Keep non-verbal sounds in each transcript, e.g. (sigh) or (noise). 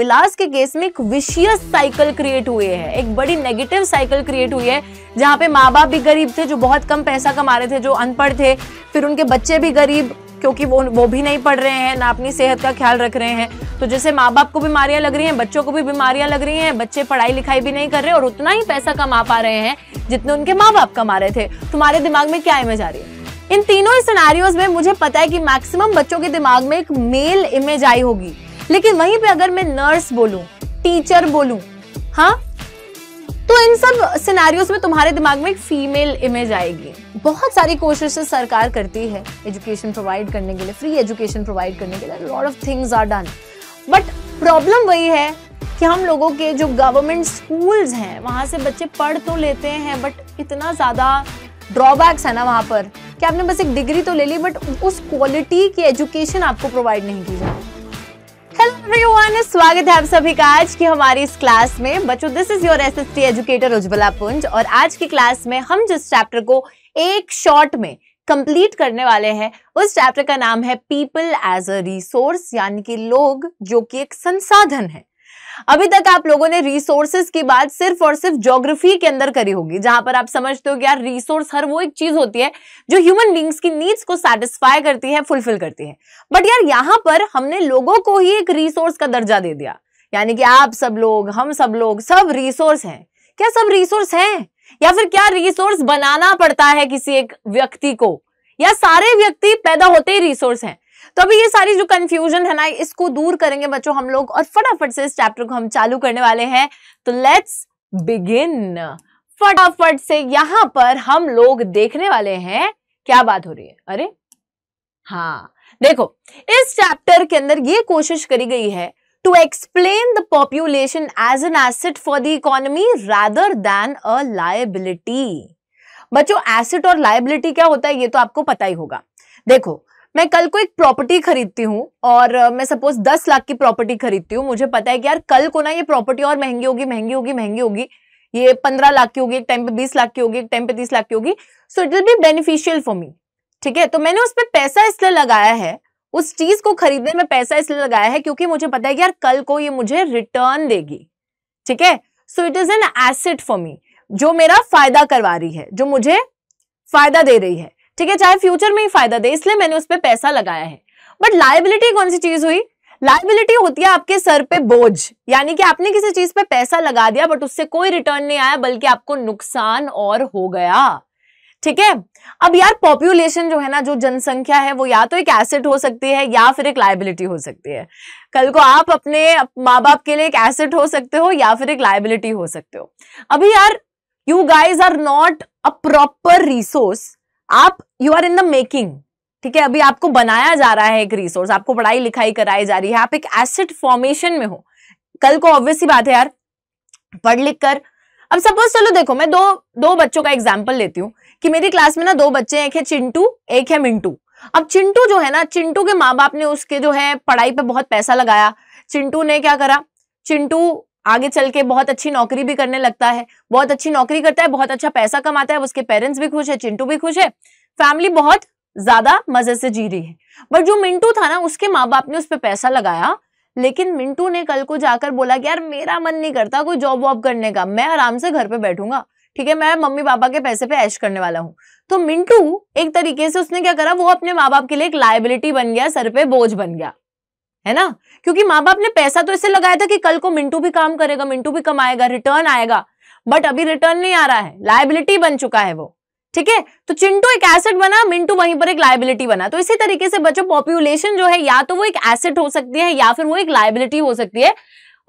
विलास के केस में एक विशियस साइकिल क्रिएट हुए है एक बड़ी नेगेटिव साइकिल क्रिएट हुई है जहाँ पे माँ बाप भी गरीब थे जो बहुत कम पैसा कमा रहे थे जो अनपढ़ थे फिर उनके बच्चे भी गरीब क्योंकि वो वो भी नहीं पढ़ रहे हैं ना अपनी सेहत का ख्याल रख रहे हैं तो जैसे माँ बाप को बीमारियां लग रही हैं बच्चों को भी बीमारियां लग रही हैं बच्चे पढ़ाई लिखाई भी नहीं कर रहे और उतना ही पैसा कमा पा रहे हैं जितने उनके माँ बाप कमा रहे थे तुम्हारे दिमाग में क्या इमेज आ रही है इन तीनों सिनेरियोज में मुझे पता है कि मैक्सिमम बच्चों के दिमाग में एक मेल इमेज आई होगी लेकिन वहीं पे अगर मैं नर्स बोलूं टीचर बोलूं हाँ तो इन सब सिनेरियोस में तुम्हारे दिमाग में एक फीमेल इमेज आएगी बहुत सारी कोशिशें सरकार करती है एजुकेशन प्रोवाइड करने के लिए फ्री एजुकेशन प्रोवाइड करने के लिए lot of things are done but problem वही है कि हम लोगों के जो गवर्नमेंट स्कूल्स हैं वहाँ से बच्चे पढ़ तो लेते हैं बट इतना ज़्यादा ड्रॉबैक्स है ना वहाँ पर कि आपने बस एक डिग्री तो ले ली बट उस क्वालिटी की एजुकेशन आपको प्रोवाइड नहीं की जाती हेलो एवरीवन स्वागत है आप सभी का आज की हमारी इस क्लास में बच्चों this is your SST educator Ujjwala Punj और आज की क्लास में हम जिस चैप्टर को एक शॉट में कंप्लीट करने वाले हैं उस चैप्टर का नाम है पीपल एज अ रिसोर्स यानी कि लोग जो कि एक संसाधन है अभी तक आप लोगों ने रिसोर्सेज की बात सिर्फ और सिर्फ ज्योग्राफी के अंदर करी होगी जहां पर आप समझते हो कि यार रिसोर्स हर वो एक चीज होती है जो ह्यूमन बींग्स की नीड्स को सेटिस्फाई करती है फुलफिल करती है बट यार यहां पर हमने लोगों को ही एक रिसोर्स का दर्जा दे दिया यानी कि आप सब लोग हम सब लोग सब रिसोर्स हैं क्या सब रिसोर्स हैं या फिर क्या रिसोर्स बनाना पड़ता है किसी एक व्यक्ति को या सारे व्यक्ति पैदा होते ही रिसोर्स हैं तो अभी ये सारी जो कंफ्यूजन है ना इसको दूर करेंगे बच्चों हम लोग और फटाफट से इस चैप्टर को हम चालू करने वाले हैं तो लेट्स बिगिन फटाफट से यहां पर हम लोग देखने वाले हैं क्या बात हो रही है अरे हाँ देखो इस चैप्टर के अंदर ये कोशिश करी गई है to explain the population as an asset for the economy rather than a liability बच्चों एसेट और लाइबिलिटी क्या होता है ये तो आपको पता ही होगा देखो मैं कल को एक प्रॉपर्टी खरीदती हूँ और मैं सपोज दस लाख की प्रॉपर्टी खरीदती हूँ मुझे पता है कि यार कल को ना ये प्रॉपर्टी और महंगी होगी महंगी होगी महंगी होगी ये पंद्रह लाख की होगी एक टाइम पे बीस लाख की होगी एक टाइम पे तीस लाख की होगी so it will be beneficial for me ठीक है तो मैंने उस पर पैसा इसलिए लगाया है उस चीज को खरीदने में पैसा इसलिए लगाया है क्योंकि मुझे पता है कि यार कल को ये मुझे रिटर्न देगी ठीक है so it is an asset for me जो मेरा फायदा करवा रही है जो मुझे फायदा दे रही है ठीक है चाहे फ्यूचर में ही फायदा दे इसलिए मैंने उस पर पैसा लगाया है बट लाइबिलिटी कौन सी चीज हुई लाइबिलिटी होती है आपके सर पे बोझ यानी कि आपने किसी चीज पे पैसा लगा दिया बट उससे कोई रिटर्न नहीं आया बल्कि आपको नुकसान और हो गया ठीक है अब यार पॉपुलेशन जो है ना जो जनसंख्या है वो या तो एक एसेट हो सकती है या फिर एक लाइबिलिटी हो सकती है कल को आप अपने माँ बाप के लिए एक एसेट हो सकते हो या फिर एक लाइबिलिटी हो सकते हो अभी यार you guys are not a proper resource आप you are in the making ठीक है अभी आपको बनाया जा रहा है एक रिसोर्स आपको पढ़ाई लिखाई कराई जा रही है आप एक एसिड फॉर्मेशन में हो कल को ऑब्वियसली बात है यार पढ़ लिख कर अब सपोज चलो देखो मैं दो दो बच्चों का एग्जाम्पल लेती हूँ कि मेरी क्लास में ना दो बच्चे एक है चिंटू एक है मिंटू अब चिंटू जो है ना चिंटू के माँ बाप ने उसके जो है पढ़ाई पे बहुत पैसा लगाया चिंटू ने क्या करा चिंटू आगे चल के बहुत अच्छी नौकरी भी करने लगता है बहुत अच्छी नौकरी करता है बहुत अच्छा पैसा कमाता है उसके पेरेंट्स भी खुश है चिंटू भी खुश है फैमिली बहुत ज्यादा मजे से जी रही है बट जो मिंटू था ना उसके माँ बाप ने उस पर पैसा लगाया लेकिन मिंटू ने कल को जाकर बोला कि यार मेरा मन नहीं करता कोई जॉब वॉब करने का मैं आराम से घर पे बैठूंगा ठीक है मैं मम्मी पापा के पैसे पे ऐश करने वाला हूँ तो मिंटू एक तरीके से उसने क्या करा वो अपने माँ बाप के लिए एक लाइबिलिटी बन गया सर पे बोझ बन गया है ना क्योंकि माँ बाप ने पैसा तो इससे लगाया था कि कल को मिंटू भी काम करेगा मिंटू भी कमाएगा रिटर्न आएगा बट अभी रिटर्न नहीं आ रहा है लाइबिलिटी बन चुका है वो ठीक है तो चिंटू एक एसेट बना मिंटू वहीं पर एक लाइबिलिटी बना तो इसी तरीके से बच्चों पॉपुलेशन जो है या तो वो एक एसेट हो सकती है या फिर वो एक लाइबिलिटी हो सकती है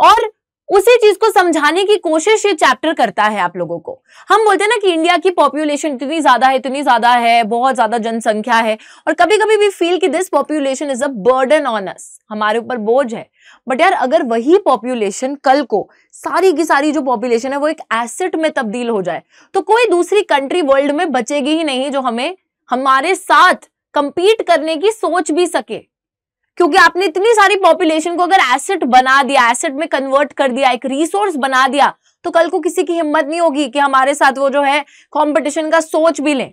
और उसी चीज को समझाने की कोशिश ये चैप्टर करता है आप लोगों को हम बोलते हैं ना कि इंडिया की पॉपुलेशन इतनी ज्यादा है इतनी ज्यादा है बहुत ज्यादा जनसंख्या है और कभी कभी भी फील कि this population is a burden on us हमारे ऊपर बोझ है बट यार अगर वही पॉपुलेशन कल को सारी की सारी जो पॉपुलेशन है वो एक एसेट में तब्दील हो जाए तो कोई दूसरी कंट्री वर्ल्ड में बचेगी ही नहीं जो हमें हमारे साथ कंपीट करने की सोच भी सके क्योंकि आपने इतनी सारी पॉपुलेशन को अगर एसेट बना दिया एसेट में कन्वर्ट कर दिया एक रिसोर्स बना दिया तो कल को किसी की हिम्मत नहीं होगी कि हमारे साथ वो जो है कॉम्पिटिशन का सोच भी लें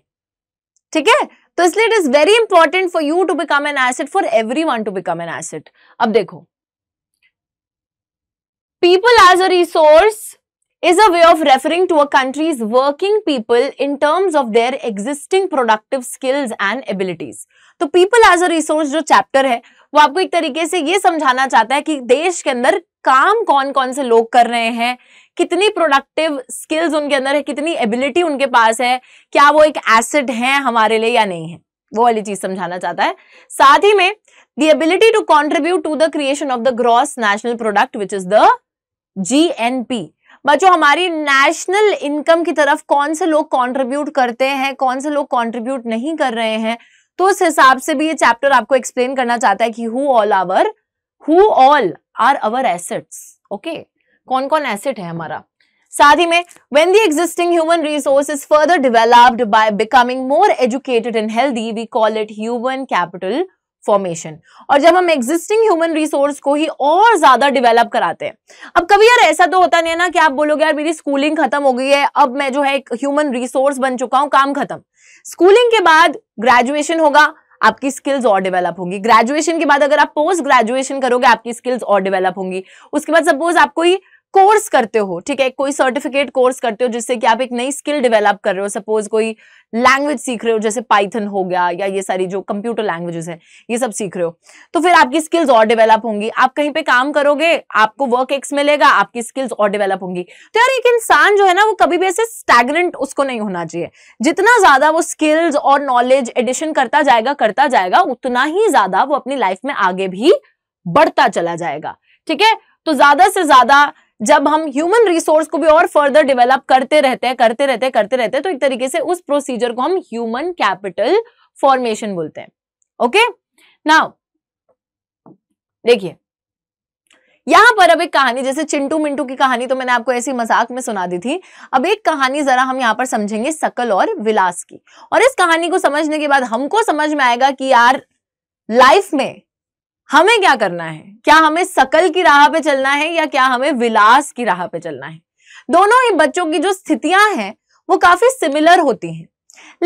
ठीक है तो इसलिए it is very important for you to become an asset for everyone to become an asset अब देखो people as a resource is a way of referring to a countries working people in terms of their existing productive skills and abilities तो people as a resource जो chapter है वो आपको एक तरीके से ये समझाना चाहता है कि देश के अंदर काम कौन कौन से लोग कर रहे हैं कितनी प्रोडक्टिव स्किल्स उनके अंदर है कितनी एबिलिटी उनके पास है क्या वो एक एसेट है हमारे लिए या नहीं है वो वाली चीज समझाना चाहता है साथ ही में the ability to contribute to the creation of the gross national product which is the P बच्चों हमारी नेशनल इनकम की तरफ कौन से लोग कंट्रीब्यूट करते हैं कौन से लोग कंट्रीब्यूट नहीं कर रहे हैं तो उस हिसाब से भी ये चैप्टर आपको एक्सप्लेन करना चाहता है कि who all our who all are our assets okay कौन कौन एसेट है हमारा साथ ही में when the existing human resource is further developed by becoming more educated and healthy we call it human capital formation और जब हम एग्जिस्टिंग ह्यूमन रिसोर्स को ही और ज्यादा डेवलप कराते हैं अब कभी यार ऐसा तो होता नहीं है ना कि आप बोलोगे यार मेरी स्कूलिंग खत्म हो गई है अब मैं जो है एक ह्यूमन रिसोर्स बन चुका हूं काम खत्म स्कूलिंग के बाद ग्रेजुएशन होगा आपकी स्किल्स और डेवलप होंगी ग्रेजुएशन के बाद अगर आप पोस्ट ग्रेजुएशन करोगे आपकी स्किल्स और डेवलप होंगी उसके बाद सपोज आप कोई कोर्स करते हो ठीक है कोई सर्टिफिकेट कोर्स करते हो जिससे कि आप एक नई स्किल डेवलप कर रहे हो सपोज कोई लैंग्वेज सीख रहे हो जैसे पाइथन हो गया या ये सारी जो कंप्यूटर लैंग्वेजेस है ये सब सीख रहे हो तो फिर आपकी स्किल्स और डेवलप होंगी आप कहीं पे काम करोगे आपको वर्क एक्स मिलेगा आपकी स्किल्स और डेवलप होंगी तो यार एक इंसान जो है ना वो कभी भी ऐसे स्टैगनेंट उसको नहीं होना चाहिए जितना ज्यादा वो स्किल्स और नॉलेज एडिशन करता जाएगा करता जाएगा उतना ही ज्यादा वो अपनी लाइफ में आगे भी बढ़ता चला जाएगा ठीक है तो ज्यादा से ज्यादा जब हम ह्यूमन रिसोर्स को भी और फर्दर डेवलप करते रहते हैं करते रहते हैं करते रहते हैं तो एक तरीके से उस प्रोसीजर को हम ह्यूमन कैपिटल फॉर्मेशन बोलते हैं ओके नाउ देखिए यहां पर अब एक कहानी जैसे चिंटू मिंटू की कहानी तो मैंने आपको ऐसी मजाक में सुना दी थी अब एक कहानी जरा हम यहाँ पर समझेंगे सकल और विलास की और इस कहानी को समझने के बाद हमको समझ में आएगा कि यार लाइफ में हमें क्या करना है क्या हमें सकल की राह पे चलना है या क्या हमें विलास की राह पे चलना है दोनों ही बच्चों की जो स्थितियां हैं वो काफी सिमिलर होती हैं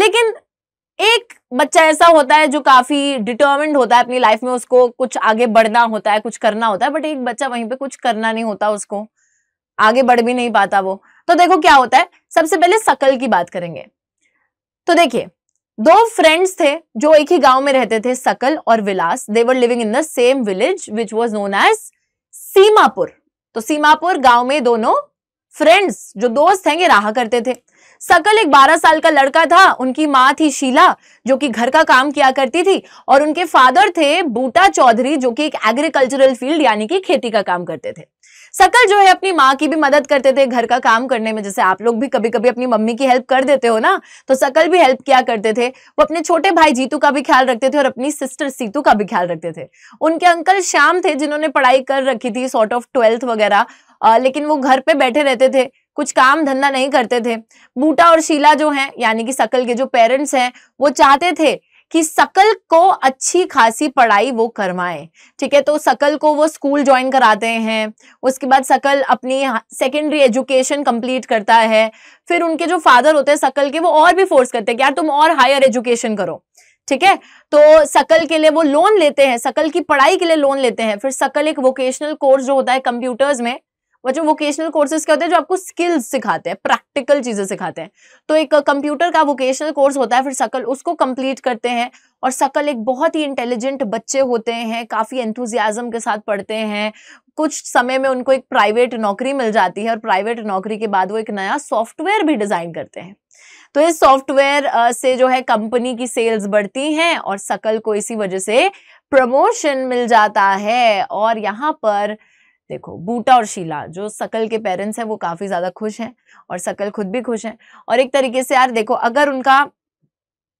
लेकिन एक बच्चा ऐसा होता है जो काफी डिटर्मेंड होता है अपनी लाइफ में उसको कुछ आगे बढ़ना होता है कुछ करना होता है बट एक बच्चा वहीं पे कुछ करना नहीं होता उसको आगे बढ़ भी नहीं पाता वो तो देखो क्या होता है सबसे पहले सकल की बात करेंगे तो देखिए दो फ्रेंड्स थे जो एक ही गांव में रहते थे सकल और Vilas they were living in the same village which was known as Seemapur तो सीमापुर गांव में दोनों फ्रेंड्स जो दोस्त हैं ये रहा करते थे सकल एक 12 साल का लड़का था उनकी माँ थी शीला जो कि घर का काम किया करती थी और उनके फादर थे बूटा चौधरी जो कि एक एग्रीकल्चरल फील्ड यानी कि खेती का काम करते थे सकल जो है अपनी माँ की भी मदद करते थे घर का काम करने में जैसे आप लोग भी कभी कभी अपनी मम्मी की हेल्प कर देते हो ना तो सकल भी हेल्प किया करते थे वो अपने छोटे भाई जीतू का भी ख्याल रखते थे और अपनी सिस्टर सीतू का भी ख्याल रखते थे उनके अंकल श्याम थे जिन्होंने पढ़ाई कर रखी थी सॉर्ट ऑफ ट्वेल्थ वगैरह लेकिन वो घर पे बैठे रहते थे कुछ काम धंधा नहीं करते थे बूटा और शीला जो हैं यानी कि सकल के जो पेरेंट्स हैं वो चाहते थे कि सकल को अच्छी खासी पढ़ाई वो करवाए ठीक है तो सकल को वो स्कूल ज्वाइन कराते हैं उसके बाद सकल अपनी सेकेंडरी एजुकेशन कंप्लीट करता है फिर उनके जो फादर होते हैं सकल के वो और भी फोर्स करते हैं कि यार तुम और हायर एजुकेशन करो ठीक है तो सकल के लिए वो लोन लेते हैं सकल की पढ़ाई के लिए लोन लेते हैं फिर सकल एक वोकेशनल कोर्स जो होता है कंप्यूटर्स में बच्चों वोकेशनल कोर्सेज क्या होते हैं जो आपको स्किल्स सिखाते हैं प्रैक्टिकल चीजें सिखाते हैं तो एक कंप्यूटर का वोकेशनल कोर्स होता है फिर सकल उसको कंप्लीट करते हैं और सकल एक बहुत ही इंटेलिजेंट बच्चे होते हैं काफ़ी एंथुजियाजम के साथ पढ़ते हैं कुछ समय में उनको एक प्राइवेट नौकरी मिल जाती है और प्राइवेट नौकरी के बाद वो एक नया सॉफ्टवेयर भी डिज़ाइन करते हैं तो इस सॉफ्टवेयर से जो है कंपनी की सेल्स बढ़ती हैं और सकल को इसी वजह से प्रमोशन मिल जाता है और यहाँ पर देखो बूटा और शीला जो सकल के पेरेंट्स हैं वो काफ़ी ज़्यादा खुश हैं और सकल खुद भी खुश हैं और एक तरीके से यार देखो अगर उनका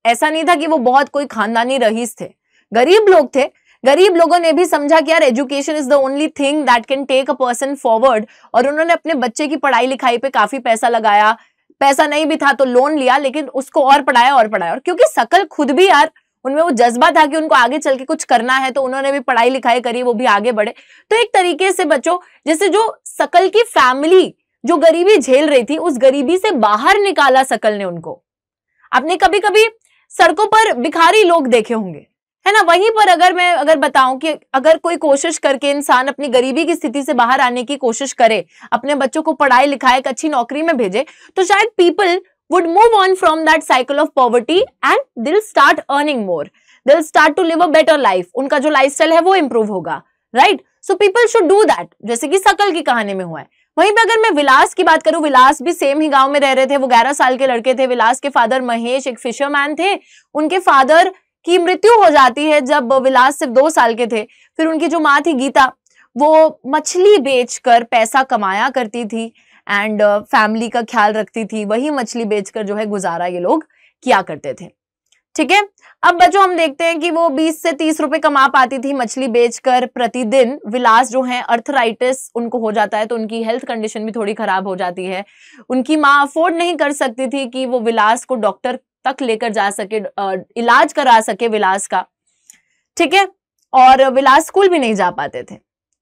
ऐसा नहीं था कि वो बहुत कोई खानदानी रईस थे गरीब लोग थे गरीब लोगों ने भी समझा कि यार education is the only thing that can take a person forward और उन्होंने अपने बच्चे की पढ़ाई लिखाई पे काफी पैसा लगाया पैसा नहीं भी था तो लोन लिया लेकिन उसको और पढ़ाया और पढ़ाया और क्योंकि सकल खुद भी यार उनमें वो जज्बा था कि उनको आगे चल के कुछ करना है तो उन्होंने भी पढ़ाई लिखाई करी वो भी आगे बढ़े तो एक तरीके से बच्चों जैसे जो सकल की फैमिली जो गरीबी झेल रही थी उस गरीबी से बाहर निकाला सकल ने उनको आपने कभी कभी सड़कों पर भिखारी लोग देखे होंगे है ना वहीं पर अगर मैं अगर बताऊं कि अगर कोई कोशिश करके इंसान अपनी गरीबी की स्थिति से बाहर आने की कोशिश करे अपने बच्चों को पढ़ाई लिखाए एक अच्छी नौकरी में भेजे तो शायद people would move on from that cycle of poverty and they'll start earning more. They'll start to live a better life. उनका जो lifestyle है वो improve होगा right so people should do that जैसे कि सकल की कहानी में हुआ है वहीं पे अगर मैं विलास की बात करूं विलास भी सेम ही गांव में रह रहे थे वो ग्यारह साल के लड़के थे विलास के फादर महेश एक फिशरमैन थे उनके फादर की मृत्यु हो जाती है जब विलास सिर्फ दो साल के थे फिर उनकी जो माँ थी गीता वो मछली बेचकर पैसा कमाया करती थी एंड फैमिली uh, का ख्याल रखती थी वही मछली बेचकर जो है गुजारा ये लोग किया करते थे ठीक है अब बच्चों हम देखते हैं कि वो 20 से 30 रुपए कमा पाती थी मछली बेचकर प्रतिदिन विलास जो है अर्थराइटिस उनको हो जाता है तो उनकी हेल्थ कंडीशन भी थोड़ी खराब हो जाती है उनकी माँ अफोर्ड नहीं कर सकती थी कि वो विलास को डॉक्टर तक लेकर जा सके इलाज करा सके विलास का ठीक है और विलास स्कूल भी नहीं जा पाते थे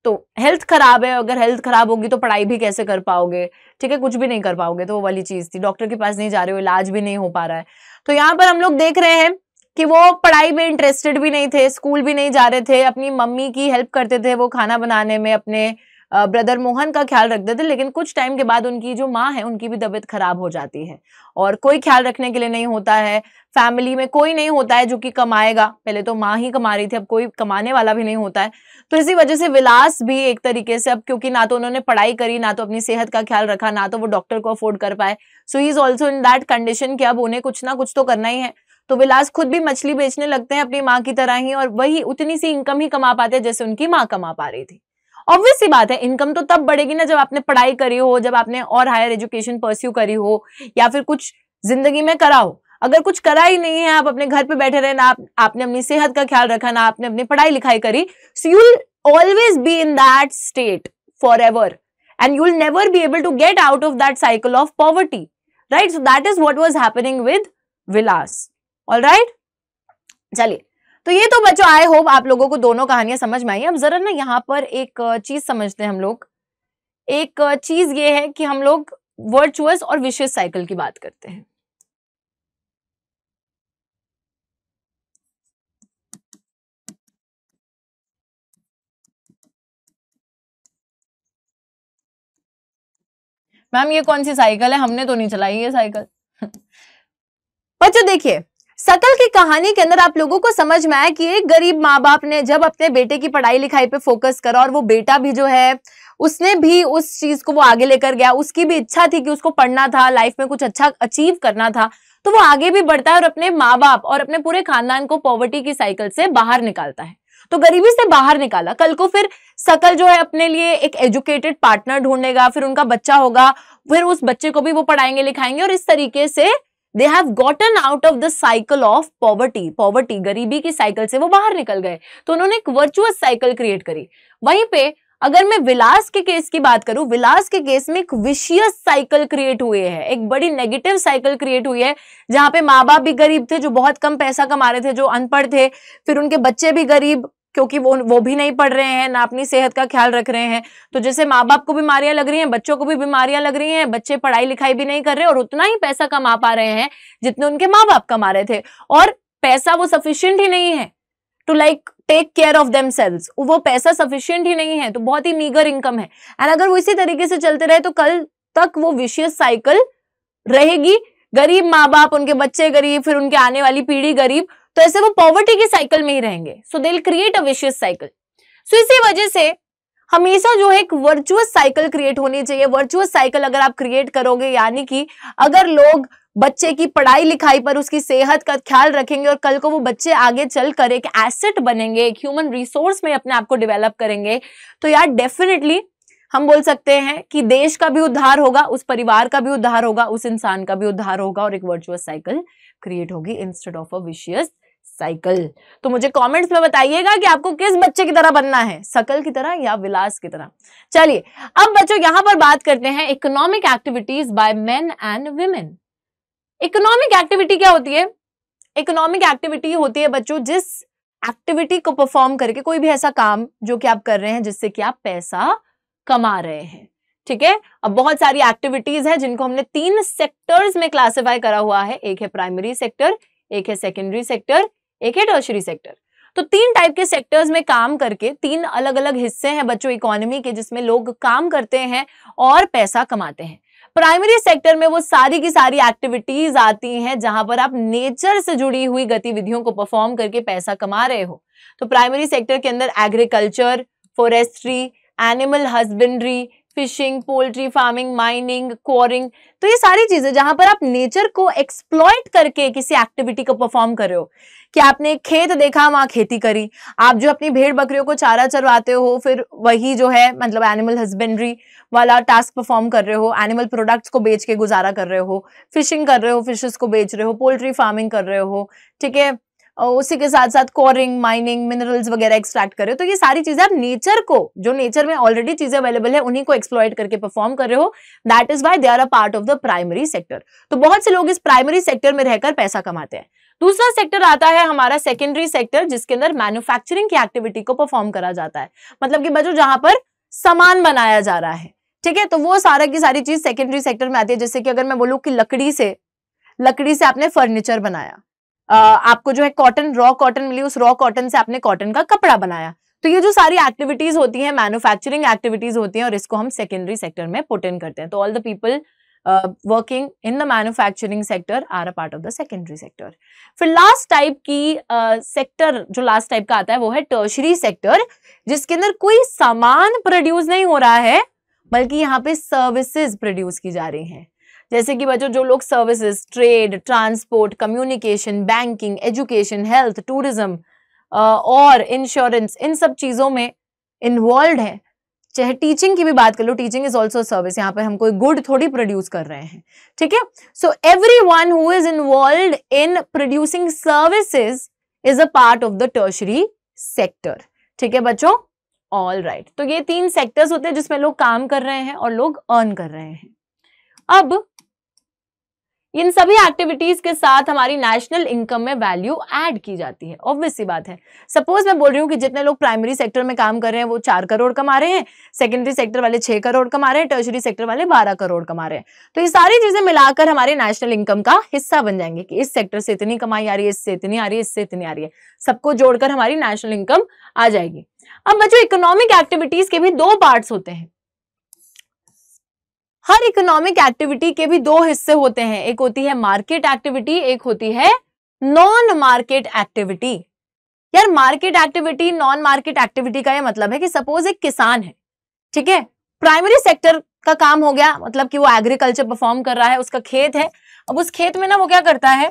तो हेल्थ खराब है अगर हेल्थ खराब होगी तो पढ़ाई भी कैसे कर पाओगे ठीक है कुछ भी नहीं कर पाओगे तो वो वाली चीज़ थी डॉक्टर के पास नहीं जा रहे हो इलाज भी नहीं हो पा रहा है तो यहाँ पर हम लोग देख रहे हैं कि वो पढ़ाई में इंटरेस्टेड भी नहीं थे स्कूल भी नहीं जा रहे थे अपनी मम्मी की हेल्प करते थे वो खाना बनाने में अपने ब्रदर मोहन का ख्याल रखते थे लेकिन कुछ टाइम के बाद उनकी जो माँ है उनकी भी तबीयत खराब हो जाती है और कोई ख्याल रखने के लिए नहीं होता है फैमिली में कोई नहीं होता है जो कि कमाएगा पहले तो माँ ही कमा रही थी अब कोई कमाने वाला भी नहीं होता है तो इसी वजह से विलास भी एक तरीके से अब क्योंकि ना तो उन्होंने पढ़ाई करी ना तो अपनी सेहत का ख्याल रखा ना तो वो डॉक्टर को अफोर्ड कर पाए so he is also in that condition कि अब उन्हें कुछ ना कुछ तो करना ही है तो विलास खुद भी मछली बेचने लगते हैं अपनी माँ की तरह ही और वही उतनी सी इनकम ही कमा पाते जैसे उनकी माँ कमा पा रही थी ऑब्वियस सी बात है इनकम तो तब बढ़ेगी ना जब आपने पढ़ाई करी हो जब आपने और हायर एजुकेशन परस्यू करी हो या फिर कुछ जिंदगी में करा हो अगर कुछ करा ही नहीं है आप अपने घर पे बैठे रहे ना आप, आपने अपनी सेहत का ख्याल रखा ना आपने अपनी पढ़ाई लिखाई करी so you'll always be in that state forever and you'll never be able to get out of that cycle of poverty right so that is what was happening with Vilas all right चलिए तो ये तो बच्चों I hope आप लोगों को दोनों कहानियां समझ में आई अब जरा ना यहाँ पर एक चीज समझते हैं हम लोग एक चीज ये है कि हम लोग वर्चुअस और विशेष साइकिल की बात करते हैं मैम ये कौन सी साइकिल है हमने तो नहीं चलाई ये साइकिल (laughs) बच्चों देखिए सकल की कहानी के अंदर आप लोगों को समझ में आया कि एक गरीब माँ बाप ने जब अपने बेटे की पढ़ाई लिखाई पे फोकस करा और वो बेटा भी जो है उसने भी उस चीज को वो आगे लेकर गया उसकी भी इच्छा थी कि उसको पढ़ना था लाइफ में कुछ अच्छा अचीव करना था तो वो आगे भी बढ़ता है और अपने माँ बाप और अपने पूरे खानदान को पॉवर्टी की साइकिल से बाहर निकालता है तो गरीबी से बाहर निकाला कल को फिर सकल जो है अपने लिए एक एजुकेटेड पार्टनर ढूंढेगा फिर उनका बच्चा होगा फिर उस बच्चे को भी वो पढ़ाएंगे लिखाएंगे और इस तरीके से they have gotten out of the cycle of poverty poverty गरीबी की साइकिल से वो बाहर निकल गए तो उन्होंने एक वर्चुअस साइकिल क्रिएट करी वहीं पे अगर मैं विलास के केस की बात करूं विलास के केस में एक विशियस साइकिल क्रिएट हुए है एक बड़ी नेगेटिव साइकिल क्रिएट हुई है जहां पे माँ बाप भी गरीब थे जो बहुत कम पैसा कमा रहे थे जो अनपढ़ थे फिर उनके बच्चे भी गरीब क्योंकि वो वो भी नहीं पढ़ रहे हैं ना अपनी सेहत का ख्याल रख रहे हैं तो जैसे माँ बाप को बीमारियां लग रही हैं बच्चों को भी बीमारियां लग रही हैं बच्चे पढ़ाई लिखाई भी नहीं कर रहे और उतना ही पैसा कमा पा रहे हैं जितने उनके माँ बाप कमा रहे थे और पैसा वो सफिशियंट ही नहीं है to like take care of them वो पैसा सफिशियंट ही नहीं है तो बहुत ही मीगर इनकम है एंड अगर वो इसी तरीके से चलते रहे तो कल तक वो विशियस साइकिल रहेगी गरीब माँ बाप उनके बच्चे गरीब फिर उनके आने वाली पीढ़ी गरीब तो ऐसे वो पॉवर्टी की साइकिल में ही रहेंगे so they create a vicious cycle so इसी वजह से हमेशा जो है एक वर्चुअस साइकिल क्रिएट होनी चाहिए वर्चुअस साइकिल अगर आप क्रिएट करोगे यानी कि अगर लोग बच्चे की पढ़ाई लिखाई पर उसकी सेहत का ख्याल रखेंगे और कल को वो बच्चे आगे चलकर एक एसेट बनेंगे एक ह्यूमन रिसोर्स में अपने आप को डेवलप करेंगे तो यार डेफिनेटली हम बोल सकते हैं कि देश का भी उद्धार होगा उस परिवार का भी उद्धार होगा उस इंसान का भी उद्धार होगा और एक वर्चुअस साइकिल क्रिएट होगी instead of a vicious cycle तो मुझे कमेंट्स में बताइएगा कि आपको किस बच्चे की तरह बनना है सकल की तरह या विलास की तरह चलिए अब बच्चों यहां पर बात करते हैं economic activities by men and women economic activity क्या होती है इकोनॉमिक एक्टिविटी होती है बच्चों जिस एक्टिविटी को परफॉर्म करके कोई भी ऐसा काम जो कि आप कर रहे हैं जिससे कि आप पैसा कमा रहे हैं ठीक है अब बहुत सारी एक्टिविटीज है जिनको हमने तीन सेक्टर्स में क्लासिफाई करा हुआ है एक है प्राइमरी सेक्टर एक है सेकेंडरी सेक्टर एक है टर्शरी सेक्टर तो तीन टाइप के सेक्टर्स में काम करके तीन अलग अलग हिस्से हैं बच्चों इकोनॉमी के जिसमें लोग काम करते हैं और पैसा कमाते हैं प्राइमरी सेक्टर में वो सारी की सारी एक्टिविटीज आती हैं जहां पर आप नेचर से जुड़ी हुई गतिविधियों को परफॉर्म करके पैसा कमा रहे हो तो प्राइमरी सेक्टर के अंदर agriculture forestry animal husbandry fishing poultry farming mining quarrying तो ये सारी चीजें जहां पर आप नेचर को एक्सप्लॉइट करके किसी एक्टिविटी को परफॉर्म कर रहे हो कि आपने खेत देखा वहां खेती करी आप जो अपनी भेड़ बकरियों को चारा चरवाते हो फिर वही जो है मतलब एनिमल हस्बेंड्री वाला टास्क परफॉर्म कर रहे हो एनिमल प्रोडक्ट्स को बेच के गुजारा कर रहे हो फिशिंग कर रहे हो फिशेस को बेच रहे हो पोल्ट्री फार्मिंग कर रहे हो ठीक है उसी के साथ साथ कोरिंग माइनिंग मिनरल्स वगैरह एक्सट्रैक्ट कर रहे हो तो ये सारी चीजें आप नेचर को जो नेचर में ऑलरेडी चीजें अवेलेबल है उन्हीं को एक्सप्लॉयट करके परफॉर्म कर रहे हो that is why they are a part of the primary sector तो बहुत से लोग इस प्राइमरी सेक्टर में रहकर पैसा कमाते हैं दूसरा सेक्टर आता है हमारा सेकेंडरी सेक्टर जिसके अंदर मैन्युफैक्चरिंग की एक्टिविटी को परफॉर्म करा जाता है मतलब कि बच्चों जहां पर सामान बनाया जा रहा है ठीक है तो वो सारा की सारी चीज सेकेंडरी सेक्टर में आती है जैसे कि अगर मैं बोलूँ कि लकड़ी से लकड़ी से आपने फर्नीचर बनाया आपको जो है कॉटन रॉ कॉटन मिली उस रॉ कॉटन से आपने कॉटन का कपड़ा बनाया तो ये जो सारी एक्टिविटीज होती हैं मैन्युफैक्चरिंग एक्टिविटीज होती हैं और इसको हम सेकेंडरी सेक्टर में पुट इन करते हैं तो all the people working in the manufacturing sector are a part of the secondary sector फिर लास्ट टाइप की सेक्टर uh, जो लास्ट टाइप का आता है वो है टर्शरी सेक्टर जिसके अंदर कोई सामान प्रोड्यूस नहीं हो रहा है बल्कि यहाँ पे सर्विसेज प्रोड्यूस की जा रही हैं जैसे कि बच्चों जो लोग services trade transport communication banking education health tourism और इंश्योरेंस इन सब चीज़ों में इन्वॉल्व है चाहे टीचिंग की भी बात कर लो टीचिंग इज ऑल्सो सर्विस यहाँ पर हम कोई गुड थोड़ी प्रोड्यूस कर रहे हैं ठीक है so everyone who is involve in producing services is a part of the tertiary sector ठीक है बच्चों ऑल राइट right. तो ये तीन सेक्टर्स होते हैं जिसमें लोग काम कर रहे हैं और लोग अर्न कर रहे हैं अब इन सभी एक्टिविटीज के साथ हमारी नेशनल इनकम में वैल्यू ऐड की जाती है ऑब्वियस सी बात है सपोज मैं बोल रही हूँ कि जितने लोग प्राइमरी सेक्टर में काम कर रहे हैं वो चार करोड़ कमा रहे हैं सेकेंडरी सेक्टर वाले छह करोड़ कमा रहे हैं टर्शरी सेक्टर वाले बारह करोड़ कमा रहे हैं तो ये सारी चीजें मिलाकर हमारे नेशनल इनकम का हिस्सा बन जाएंगे कि इस सेक्टर से इतनी कमाई आ रही है इससे इतनी आ रही है इससे इतनी आ रही है सबको जोड़कर हमारी नेशनल इनकम आ जाएगी अब बच्चों इकोनॉमिक एक्टिविटीज के भी दो पार्ट्स होते हैं हर इकोनॉमिक एक्टिविटी के भी दो हिस्से होते हैं एक होती है मार्केट एक्टिविटी एक होती है नॉन मार्केट एक्टिविटी यार market activity non market activity का ये मतलब है कि सपोज एक किसान है ठीक है प्राइमरी सेक्टर का काम हो गया मतलब कि वो एग्रीकल्चर परफॉर्म कर रहा है उसका खेत है अब उस खेत में ना वो क्या करता है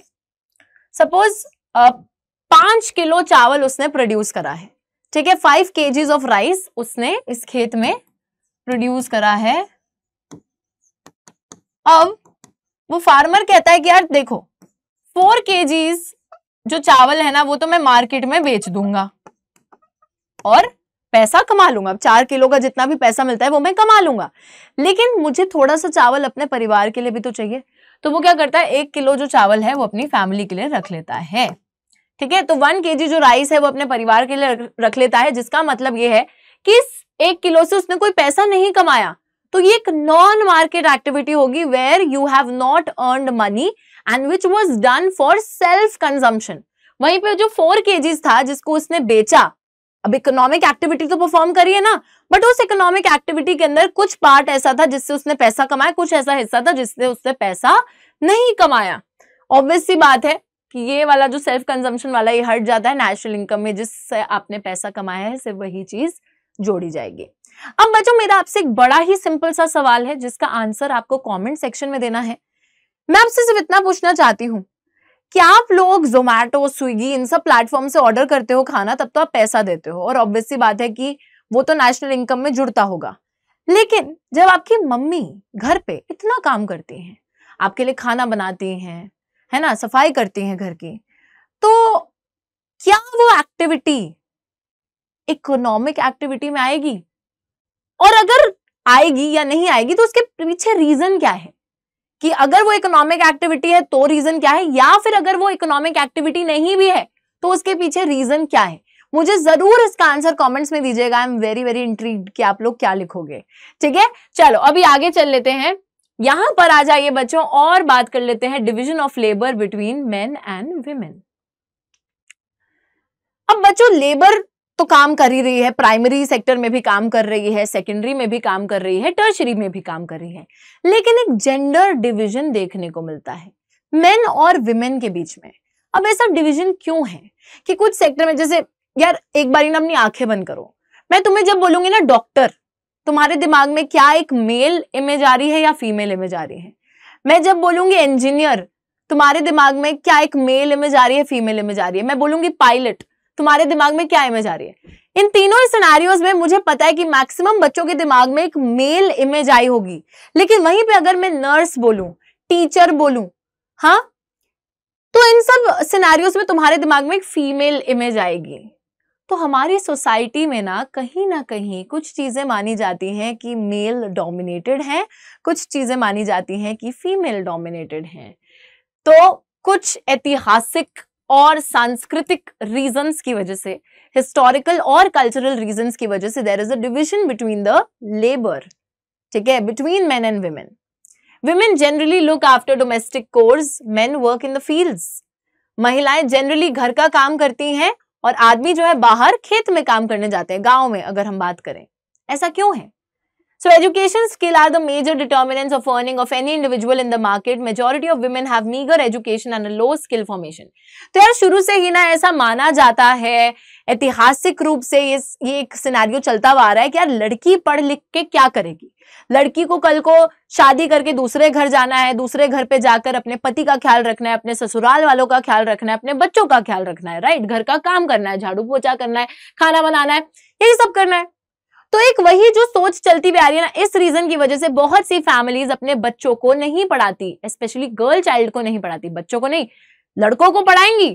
सपोज पांच किलो चावल उसने प्रोड्यूस करा है ठीक है फाइव केजीज ऑफ राइस उसने इस खेत में प्रोड्यूस करा है अब वो फार्मर कहता है कि यार देखो फोर के जो चावल है ना वो तो मैं मार्केट में बेच दूंगा और पैसा कमा लूंगा अब चार किलो का जितना भी पैसा मिलता है वो मैं कमा लूंगा लेकिन मुझे थोड़ा सा चावल अपने परिवार के लिए भी तो चाहिए तो वो क्या करता है एक किलो जो चावल है वो अपनी फैमिली के लिए रख लेता है ठीक है तो वन के जो राइस है वो अपने परिवार के लिए रख लेता है जिसका मतलब ये है कि एक किलो से उसने कोई पैसा नहीं कमाया तो ये एक नॉन मार्केट एक्टिविटी होगी where you have not earn money and which was done for self consumption वहीं पे जो फोर केजीज था जिसको उसने बेचा अब इकोनॉमिक एक्टिविटी तो परफॉर्म करी है ना बट उस इकोनॉमिक एक्टिविटी के अंदर कुछ पार्ट ऐसा था जिससे उसने पैसा कमाया कुछ ऐसा हिस्सा था जिससे उसने पैसा नहीं कमाया ऑब्वियस सी बात है कि ये वाला जो सेल्फ कंजम्पशन वाला ये हट जाता है नेशनल इनकम में जिससे आपने पैसा कमाया है सिर्फ वही चीज जोड़ी जाएगी अब बच्चों मेरा आपसे एक बड़ा ही सिंपल सा सवाल है जिसका आंसर आपको कमेंट सेक्शन में देना है मैं आपसे सिर्फ इतना पूछना चाहती हूँ क्या आप लोग जोमैटो स्विगी इन सब प्लेटफॉर्म से ऑर्डर करते हो खाना तब तो आप पैसा देते हो और ऑब्वियसली बात है कि वो तो नेशनल इनकम में जुड़ता होगा लेकिन जब आपकी मम्मी घर पे इतना काम करती हैं आपके लिए खाना बनाती हैं है ना सफाई करती हैं घर की तो क्या वो एक्टिविटी इकोनॉमिक एक्टिविटी में आएगी और अगर आएगी या नहीं आएगी तो उसके पीछे रीजन क्या है कि अगर वो इकोनॉमिक एक्टिविटी है तो रीजन क्या है या फिर अगर वो इकोनॉमिक एक्टिविटी नहीं भी है तो उसके पीछे रीजन क्या है मुझे जरूर इसका आंसर कमेंट्स में दीजिएगा I am very very intrigued कि आप लोग क्या लिखोगे ठीक है चलो अभी आगे चल लेते हैं यहां पर आ जाइए बच्चों और बात कर लेते हैं division of labour between men and women अब बच्चों लेबर तो काम कर ही रही है प्राइमरी सेक्टर में भी काम कर रही है सेकेंडरी में भी काम कर रही है टर्शरी में भी काम कर रही है लेकिन एक जेंडर डिविजन देखने को मिलता है मेन और विमेन के बीच में अब ऐसा डिविजन क्यों है कि कुछ सेक्टर में जैसे यार एक बार ना अपनी आंखें बंद करो मैं तुम्हें जब बोलूंगी ना डॉक्टर तुम्हारे दिमाग में क्या एक मेल इमेज आ रही है या फीमेल इमेज आ रही है मैं जब बोलूंगी इंजीनियर तुम्हारे दिमाग में क्या एक मेल इमेज आ रही है फीमेल इमेज आ रही है मैं बोलूंगी पायलट तुम्हारे दिमाग में क्या इमेज आ रही है इन तीनों सिनारियोज में मुझे पता है कि मैक्सिमम बच्चों के दिमाग में एक मेल इमेज आई होगी लेकिन वहीं पे अगर मैं नर्स बोलूं टीचर बोलूं हाँ तो इन सब सिनारियोज में तुम्हारे दिमाग में एक फीमेल इमेज आएगी तो हमारी सोसाइटी में ना कहीं ना कहीं कुछ चीज़ें मानी जाती हैं कि मेल डोमिनेटेड हैं कुछ चीज़ें मानी जाती हैं कि फीमेल डोमिनेटेड हैं तो कुछ ऐतिहासिक और सांस्कृतिक रीजंस की वजह से हिस्टोरिकल और कल्चरल रीजंस की वजह से there is a division between the labour ठीक है between man and women women generally look after domestic chores man work in the field महिलाएं जनरली घर का काम करती हैं और आदमी जो है बाहर खेत में काम करने जाते हैं गांव में अगर हम बात करें ऐसा क्यों है So education skill are the major determinants of earning of any individual in the market. Majority of women have meager education and a low skill formation. तो यार शुरू से ही ना ऐसा माना जाता है ऐतिहासिक रूप से ये ये एक सिनेरियो चलता हुआ आ रहा है कि यार लड़की पढ़ लिख के क्या करेगी लड़की को कल को शादी करके दूसरे घर जाना है दूसरे घर पे जाकर अपने पति का ख्याल रखना है अपने ससुराल वालों का ख्याल रखना है अपने बच्चों का ख्याल रखना है राइट घर का काम करना है झाड़ू पोछा करना है खाना बनाना है यही सब करना है तो एक वही जो सोच चलती भी आ रही है ना इस रीजन की वजह से बहुत सी फैमिलीज अपने बच्चों को नहीं पढ़ाती स्पेशली गर्ल चाइल्ड को नहीं पढ़ाती बच्चों को नहीं लड़कों को पढ़ाएंगी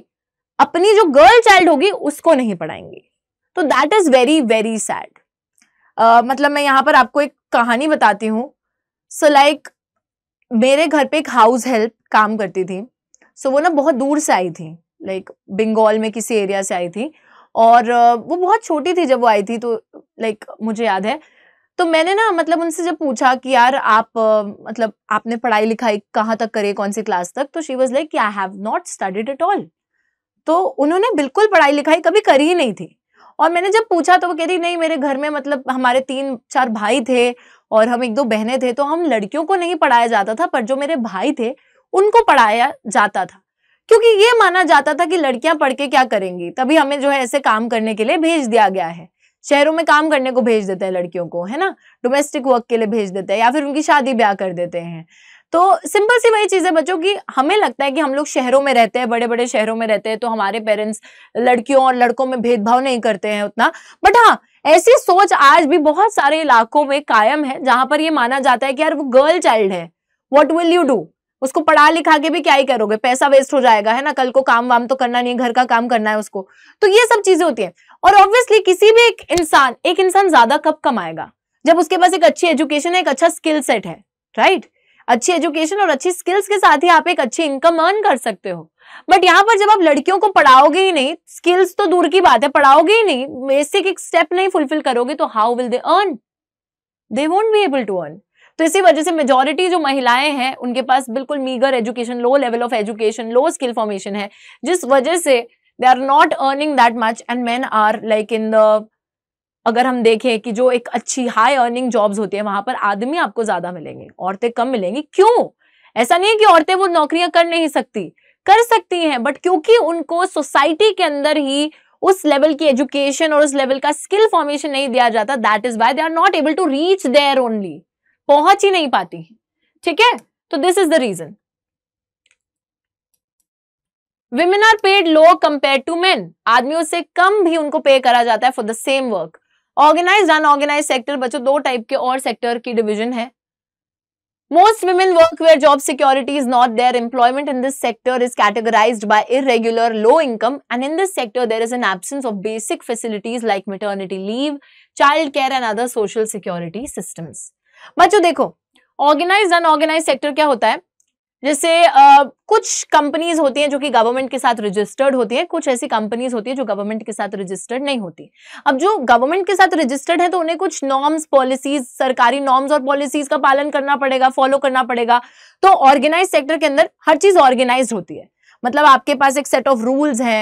अपनी जो गर्ल चाइल्ड होगी उसको नहीं पढ़ाएंगी तो that is very very sad मतलब मैं यहाँ पर आपको एक कहानी बताती हूँ सो लाइक मेरे घर पे एक हाउस हेल्प काम करती थी सो so, वो ना बहुत दूर से आई थी लाइक like, बंगाल में किसी एरिया से आई थी और वो बहुत छोटी थी जब वो आई थी तो लाइक मुझे याद है तो मैंने ना मतलब उनसे जब पूछा कि यार आप मतलब आपने पढ़ाई लिखाई कहाँ तक करे कौन सी क्लास तक तो she was like I have not studied at all तो उन्होंने बिल्कुल पढ़ाई लिखाई कभी करी ही नहीं थी और मैंने जब पूछा तो वो कह रही नहीं मेरे घर में मतलब हमारे तीन चार भाई थे और हम एक दो बहनें थे तो हम लड़कियों को नहीं पढ़ाया जाता था पर जो मेरे भाई थे उनको पढ़ाया जाता था क्योंकि ये माना जाता था कि लड़कियां पढ़ के क्या करेंगी तभी हमें जो है ऐसे काम करने के लिए भेज दिया गया है शहरों में काम करने को भेज देते हैं लड़कियों को है ना डोमेस्टिक वर्क के लिए भेज देते हैं या फिर उनकी शादी ब्याह कर देते हैं तो सिंपल सी वही चीज़ है बच्चों की हमें लगता है कि हम लोग शहरों में रहते हैं बड़े बड़े शहरों में रहते हैं तो हमारे पेरेंट्स लड़कियों और लड़कों में भेदभाव नहीं करते हैं उतना बट हाँ ऐसी सोच आज भी बहुत सारे इलाकों में कायम है जहां पर ये माना जाता है कि यार वो गर्ल चाइल्ड है वॉट विल यू डू उसको पढ़ा लिखा के भी क्या ही करोगे पैसा वेस्ट हो जाएगा है ना कल को काम वाम तो करना नहीं है घर का काम करना है उसको तो ये सब चीजें होती है और ऑब्वियसली किसी भी एक इंसान एक इंसान ज्यादा कब कमाएगा जब उसके पास एक अच्छी एजुकेशन है एक अच्छा स्किल सेट है राइट अच्छी एजुकेशन और अच्छी स्किल्स के साथ ही आप एक अच्छी इनकम अर्न कर सकते हो बट यहाँ पर जब आप लड़कियों को पढ़ाओगे ही नहीं स्किल्स तो दूर की बात है पढ़ाओगे ही नहीं बेसिक एक स्टेप नहीं फुलफिल करोगे तो how will they earn they won't be able to earn तो इसी वजह से मेजोरिटी जो महिलाएं हैं उनके पास बिल्कुल meagre education low level of education low skill formation है जिस वजह से they are not earning that much and man are like in the अगर हम देखें कि जो एक अच्छी हाई अर्निंग जॉब्स होती है वहां पर आदमी आपको ज्यादा मिलेंगे औरतें कम मिलेंगी क्यों ऐसा नहीं है कि औरतें वो नौकरियां कर नहीं सकती कर सकती हैं बट क्योंकि उनको सोसाइटी के अंदर ही उस लेवल की एजुकेशन और उस लेवल का स्किल फॉर्मेशन नहीं दिया जाता that is why they are not able to reach there only पहुंच ही नहीं पाती है ठीक है तो this is the reason women are paid low compare to men आदमियों से कम भी उनको पे करा जाता है for the same work organise unorganise sector बच्चों दो टाइप के और सेक्टर की डिविजन है most women work where job security is not there Employment in this sector is categorized by irregular, low income and in this sector there is an absence of basic facilities like maternity leave child care and other social security systems बच्चों देखो organise unorganise sector क्या होता है जैसे कुछ companies होती हैं जो कि गवर्नमेंट के साथ रजिस्टर्ड होती है कुछ ऐसी कंपनीज होती है जो गवर्नमेंट के साथ रजिस्टर्ड नहीं होती अब जो गवर्नमेंट के साथ रजिस्टर्ड है तो उन्हें कुछ नॉर्म्स पॉलिसीज सरकारी नॉर्म्स और पॉलिसीज का पालन करना पड़ेगा फॉलो करना पड़ेगा तो ऑर्गेनाइज सेक्टर के अंदर हर चीज ऑर्गेनाइज होती है मतलब आपके पास एक सेट ऑफ रूल्स है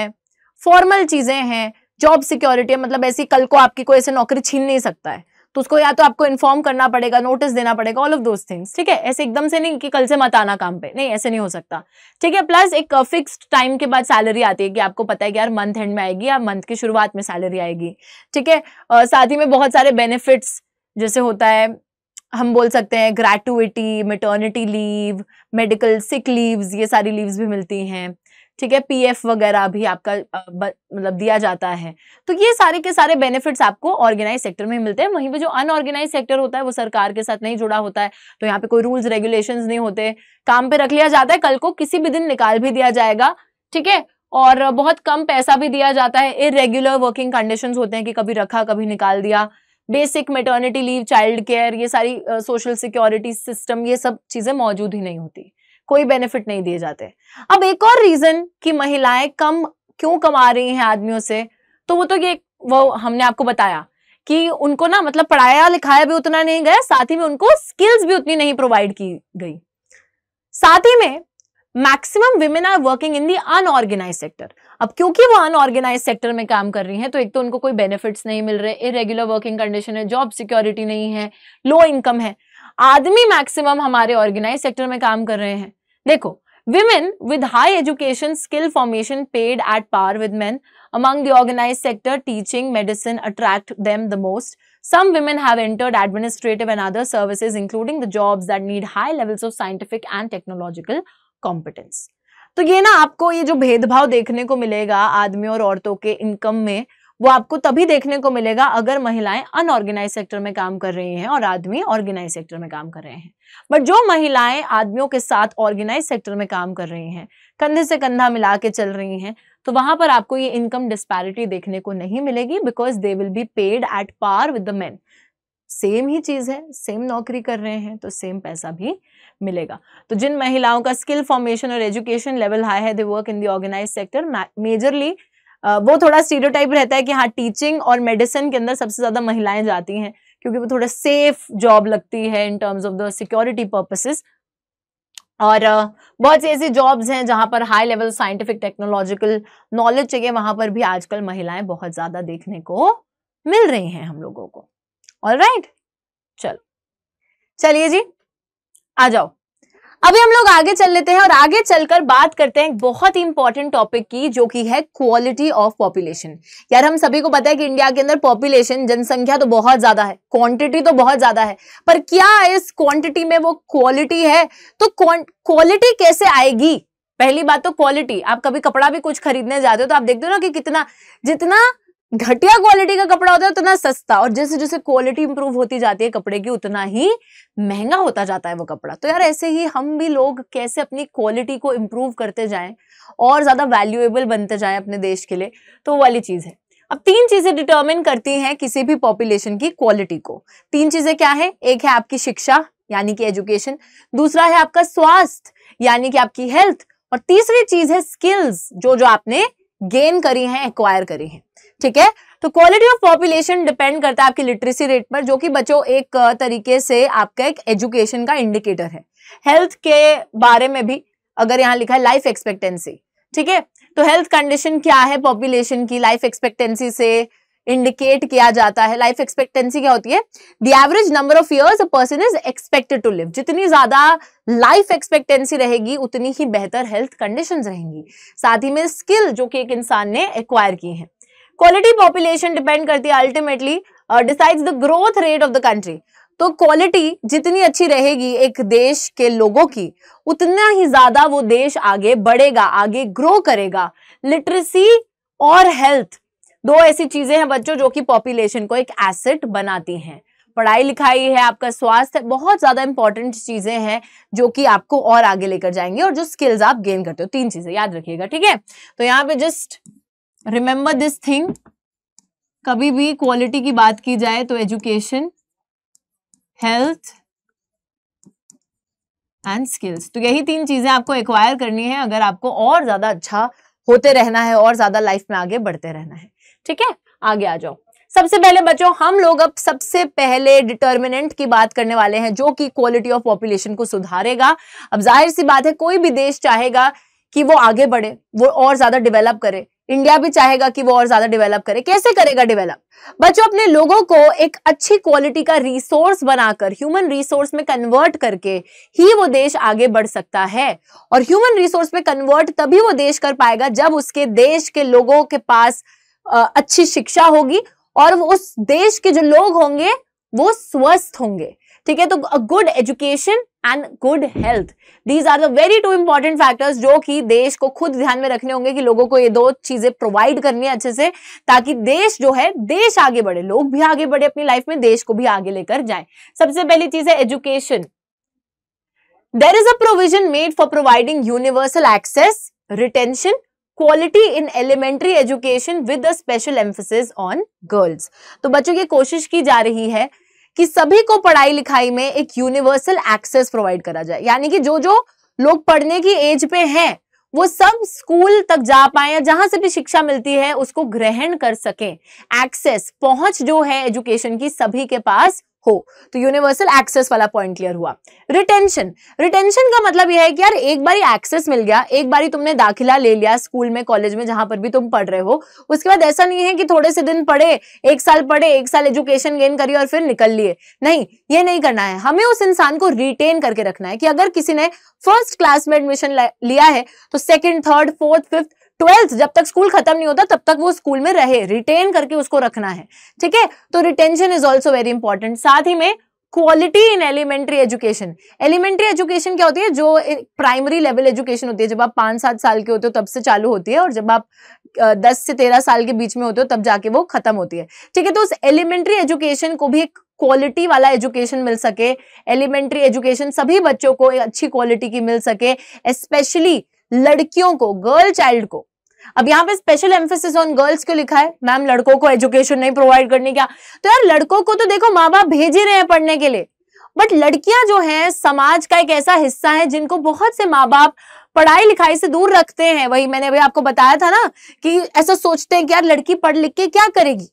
फॉर्मल चीजें हैं जॉब सिक्योरिटी है मतलब ऐसी कल को आपकी कोई ऐसे नौकरी छीन नहीं सकता है तो उसको या तो आपको इन्फॉर्म करना पड़ेगा नोटिस देना पड़ेगा ऑल ऑफ दोज थिंग्स ठीक है ऐसे एकदम से नहीं कि कल से मत आना काम पे नहीं ऐसे नहीं हो सकता ठीक है प्लस एक फिक्स्ड uh, टाइम के बाद सैलरी आती है कि आपको पता है कि यार मंथ एंड में आएगी या मंथ की शुरुआत में सैलरी आएगी ठीक है uh, साथ ही में बहुत सारे बेनिफिट्स जैसे होता है हम बोल सकते हैं gratuity maternity leave medical sick leaves ये सारी लीव्स भी मिलती हैं ठीक है पीएफ वगैरह भी आपका मतलब दिया जाता है तो ये सारे के सारे बेनिफिट्स आपको ऑर्गेनाइज सेक्टर में मिलते हैं वहीं पर जो अनऑर्गेनाइज सेक्टर होता है वो सरकार के साथ नहीं जुड़ा होता है तो यहाँ पे कोई रूल्स रेगुलेशन नहीं होते काम पे रख लिया जाता है कल को किसी भी दिन निकाल भी दिया जाएगा ठीक है और बहुत कम पैसा भी दिया जाता है इरेग्युलर वर्किंग कंडीशंस होते हैं कि कभी रखा कभी निकाल दिया basic maternity leave child care ये सारी सोशल सिक्योरिटी सिस्टम ये सब चीज़ें मौजूद ही नहीं होती कोई बेनिफिट नहीं दिए जाते अब एक और रीजन कि महिलाएं कम क्यों कमा रही हैं आदमियों से तो वो तो ये वो हमने आपको बताया कि उनको ना मतलब पढ़ाया लिखाया भी उतना नहीं गया साथ ही में उनको स्किल्स भी उतनी नहीं प्रोवाइड की गई साथ ही में maximum women are working in the unorganise sector अब क्योंकि वो अनऑर्गेनाइज सेक्टर में काम कर रही हैं तो एक तो उनको कोई बेनिफिट्स नहीं मिल रहे इरेगुलर वर्किंग कंडीशन है जॉब सिक्योरिटी नहीं है लो इनकम है आदमी मैक्सिमम हमारे ऑर्गेनाइज सेक्टर में काम कर रहे हैं देखो women with high education skill formation paid at par with men among the organized sector teaching medicine attract them the most some women have entered administrative and other services including the jobs that need high levels of scientific and technological competence तो ये ना आपको ये जो भेदभाव देखने को मिलेगा आदमी और औरतों के इनकम में वो आपको तभी देखने को मिलेगा अगर महिलाएं अनऑर्गेनाइज सेक्टर में काम कर रही हैं और आदमी ऑर्गेनाइज सेक्टर में काम कर रहे हैं बट जो महिलाएं आदमियों के साथ ऑर्गेनाइज सेक्टर में काम कर रही हैं कंधे से कंधा मिला के चल रही हैं तो वहां पर आपको ये इनकम डिस्पैरिटी देखने को नहीं मिलेगी because they will be paid at par with the man same ही चीज़ है सेम नौकरी कर रहे हैं तो सेम पैसा भी मिलेगा तो जिन महिलाओं का स्किल फॉर्मेशन और एजुकेशन लेवल हाई है they work in the organise sector majorly वो थोड़ा स्टीरियोटाइप रहता है कि हाँ टीचिंग और मेडिसिन के अंदर सबसे ज़्यादा महिलाएं जाती हैं क्योंकि वो थोड़ा सेफ जॉब लगती है in terms of the security purposes और बहुत सी ऐसी जॉब्स हैं जहां पर high level scientific technological knowledge चाहिए वहां पर भी आजकल महिलाएं बहुत ज़्यादा देखने को मिल रही हैं हम लोगों को ऑल राइट चलो चलिए जी आ जाओ अभी हम लोग आगे चल लेते हैं और आगे चलकर बात करते हैं एक बहुत ही इंपॉर्टेंट टॉपिक की जो कि है क्वालिटी ऑफ पॉपुलेशन यार हम सभी को पता है कि इंडिया के अंदर पॉपुलेशन जनसंख्या तो बहुत ज्यादा है क्वांटिटी तो बहुत ज्यादा है पर क्या इस क्वांटिटी में वो क्वालिटी है तो क्वालिटी कैसे आएगी पहली बात तो क्वालिटी आप कभी कपड़ा भी कुछ खरीदने जाते हो तो आप देखते हो ना कि कितना जितना घटिया क्वालिटी का कपड़ा होता है उतना सस्ता और जैसे जैसे क्वालिटी इंप्रूव होती जाती है कपड़े की उतना ही महंगा होता जाता है वो कपड़ा तो यार ऐसे ही हम भी लोग कैसे अपनी क्वालिटी को इम्प्रूव करते जाएं और ज़्यादा वैल्यूएबल बनते जाएं अपने देश के लिए तो वो वाली चीज़ है अब तीन चीज़ें डिटर्मिन करती हैं किसी भी पॉपुलेशन की क्वालिटी को तीन चीज़ें क्या है एक है आपकी शिक्षा यानी कि एजुकेशन दूसरा है आपका स्वास्थ्य यानी कि आपकी हेल्थ और तीसरी चीज़ है स्किल्स जो जो आपने गेन करी हैं एक्वायर करी हैं ठीक है तो क्वालिटी ऑफ पॉपुलेशन डिपेंड करता है आपकी लिटरेसी रेट पर जो कि बच्चों एक तरीके से आपका एक एजुकेशन का इंडिकेटर है हेल्थ के बारे में भी अगर यहाँ लिखा है लाइफ एक्सपेक्टेंसी ठीक है तो हेल्थ कंडीशन क्या है पॉपुलेशन की लाइफ एक्सपेक्टेंसी से इंडिकेट किया जाता है लाइफ एक्सपेक्टेंसी क्या होती है the average number of years a person is expected to live जितनी ज्यादा लाइफ एक्सपेक्टेंसी रहेगी उतनी ही बेहतर हेल्थ कंडीशन रहेंगी साथ ही में स्किल जो कि एक इंसान ने एक्वायर की है क्वालिटी पॉपुलेशन डिपेंड करती है ultimately decides the growth rate of the country तो क्वालिटी जितनी अच्छी रहेगी एक देश के लोगों की उतना ही ज्यादा वो देश आगे बढ़ेगा आगे ग्रो करेगा लिटरेसी और हेल्थ दो ऐसी चीजें हैं बच्चों जो कि पॉपुलेशन को एक एसेट बनाती हैं पढ़ाई लिखाई है आपका स्वास्थ्य बहुत ज्यादा इंपॉर्टेंट चीजें हैं जो कि आपको और आगे लेकर जाएंगे और जो स्किल्स आप गेन करते हो तीन चीजें याद रखिएगा ठीक है तो यहाँ पे जस्ट रिमेंबर दिस थिंग कभी भी क्वालिटी की बात की जाए तो एजुकेशन हेल्थ एंड स्किल्स तो यही तीन चीजें आपको एक्वायर करनी है अगर आपको और ज्यादा अच्छा होते रहना है और ज्यादा लाइफ में आगे बढ़ते रहना है ठीक है आगे आ जाओ सबसे पहले बच्चों हम लोग अब सबसे पहले डिटर्मिनेंट की बात करने वाले हैं जो कि क्वालिटी ऑफ पॉपुलेशन को सुधारेगा अब जाहिर सी बात है कोई भी देश चाहेगा कि वो आगे बढ़े वो और ज्यादा डेवलप करे इंडिया भी चाहेगा कि वो और ज्यादा डेवलप करे कैसे करेगा डेवलप बच्चों अपने लोगों को एक अच्छी क्वालिटी का रिसोर्स बनाकर ह्यूमन रिसोर्स में कन्वर्ट करके ही वो देश आगे बढ़ सकता है और ह्यूमन रिसोर्स में कन्वर्ट तभी वो देश कर पाएगा जब उसके देश के लोगों के पास अच्छी शिक्षा होगी और उस देश के जो लोग होंगे वो स्वस्थ होंगे ठीक है तो good education and good health these are the very two important factors जो कि देश को खुद ध्यान में रखने होंगे कि लोगों को ये दो चीजें प्रोवाइड करनी है अच्छे से ताकि देश जो है देश आगे बढ़े लोग भी आगे बढ़े अपनी लाइफ में देश को भी आगे लेकर जाए सबसे पहली चीज है education there is a provision made for providing universal access retention quality in elementary education with special emphasis on girls तो बच्चों ये कोशिश की जा रही है कि सभी को पढ़ाई लिखाई में एक यूनिवर्सल एक्सेस प्रोवाइड करा जाए यानी कि जो जो लोग पढ़ने की एज पे हैं वो सब स्कूल तक जा पाए या जहां से भी शिक्षा मिलती है उसको ग्रहण कर सके एक्सेस पहुंच जो है एजुकेशन की सभी के पास हो तो यूनिवर्सल एक्सेस वाला पॉइंट क्लियर हुआ रिटेंशन रिटेंशन का मतलब यह है कि यार एक बारी एक्सेस मिल गया एक बारी तुमने दाखिला ले लिया स्कूल में कॉलेज में जहां पर भी तुम पढ़ रहे हो उसके बाद ऐसा नहीं है कि थोड़े से दिन पढ़े एक साल पढ़े एक साल एजुकेशन गेन करिए और फिर निकल लिए नहीं ये नहीं करना है हमें उस इंसान को रिटेन करके रखना है कि अगर किसी ने फर्स्ट क्लास में एडमिशन लिया है तो second third fourth fifth twelfth जब तक स्कूल खत्म नहीं होता तब तक वो स्कूल में रहे रिटेन करके उसको रखना है ठीक है तो retention is also very important साथ ही में quality in elementary education elementary education क्या होती है जो प्राइमरी लेवल एजुकेशन होती है जब आप पाँच सात साल के होते हो तब से चालू होती है और जब आप दस से तेरह साल के बीच में होते हो तब जाके वो खत्म होती है ठीक है तो उस एलिमेंट्री एजुकेशन को भी एक क्वालिटी वाला एजुकेशन मिल सके एलिमेंट्री एजुकेशन सभी बच्चों को अच्छी क्वालिटी की मिल सके स्पेशली लड़कियों को गर्ल चाइल्ड को अब यहाँ पे स्पेशल एम्फोसिस ऑन गर्ल्स क्यों लिखा है मैम लड़कों को एजुकेशन नहीं प्रोवाइड करने क्या तो यार लड़कों को तो देखो माँ बाप भेज ही रहे हैं पढ़ने के लिए बट लड़कियां जो हैं समाज का एक ऐसा हिस्सा है जिनको बहुत से माँ बाप पढ़ाई लिखाई से दूर रखते हैं वही मैंने अभी आपको बताया था ना कि ऐसा सोचते हैं कि यार लड़की पढ़ लिख के क्या करेगी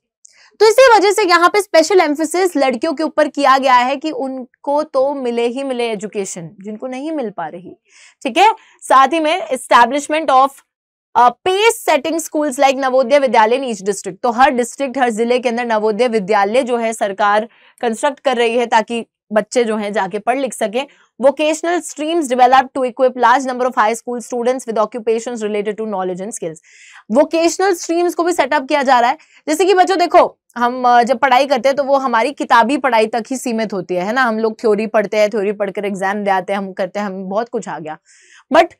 तो इसी वजह से यहाँ पे स्पेशल एम्फोसिस लड़कियों के ऊपर किया गया है कि उनको तो मिले ही मिले एजुकेशन जिनको नहीं मिल पा रही ठीक है साथ ही में establishment of pace setting schools like Navodaya Vidyalaya in each district तो हर डिस्ट्रिक्ट हर जिले के अंदर नवोदय विद्यालय जो है सरकार कंस्ट्रक्ट कर रही है ताकि बच्चे जो हैं जाके पढ़ लिख सके vocational streams develop to equip large number of high school students with occupation related to knowledge and skills vocational streams को भी सेटअप किया जा रहा है जैसे कि बच्चों देखो हम जब पढ़ाई करते हैं तो वो हमारी किताबी पढ़ाई तक ही सीमित होती है है ना हम लोग थ्योरी पढ़ते हैं थ्योरी पढ़कर एग्जाम दे आते हैं हम करते हैं हम बहुत कुछ आ गया बट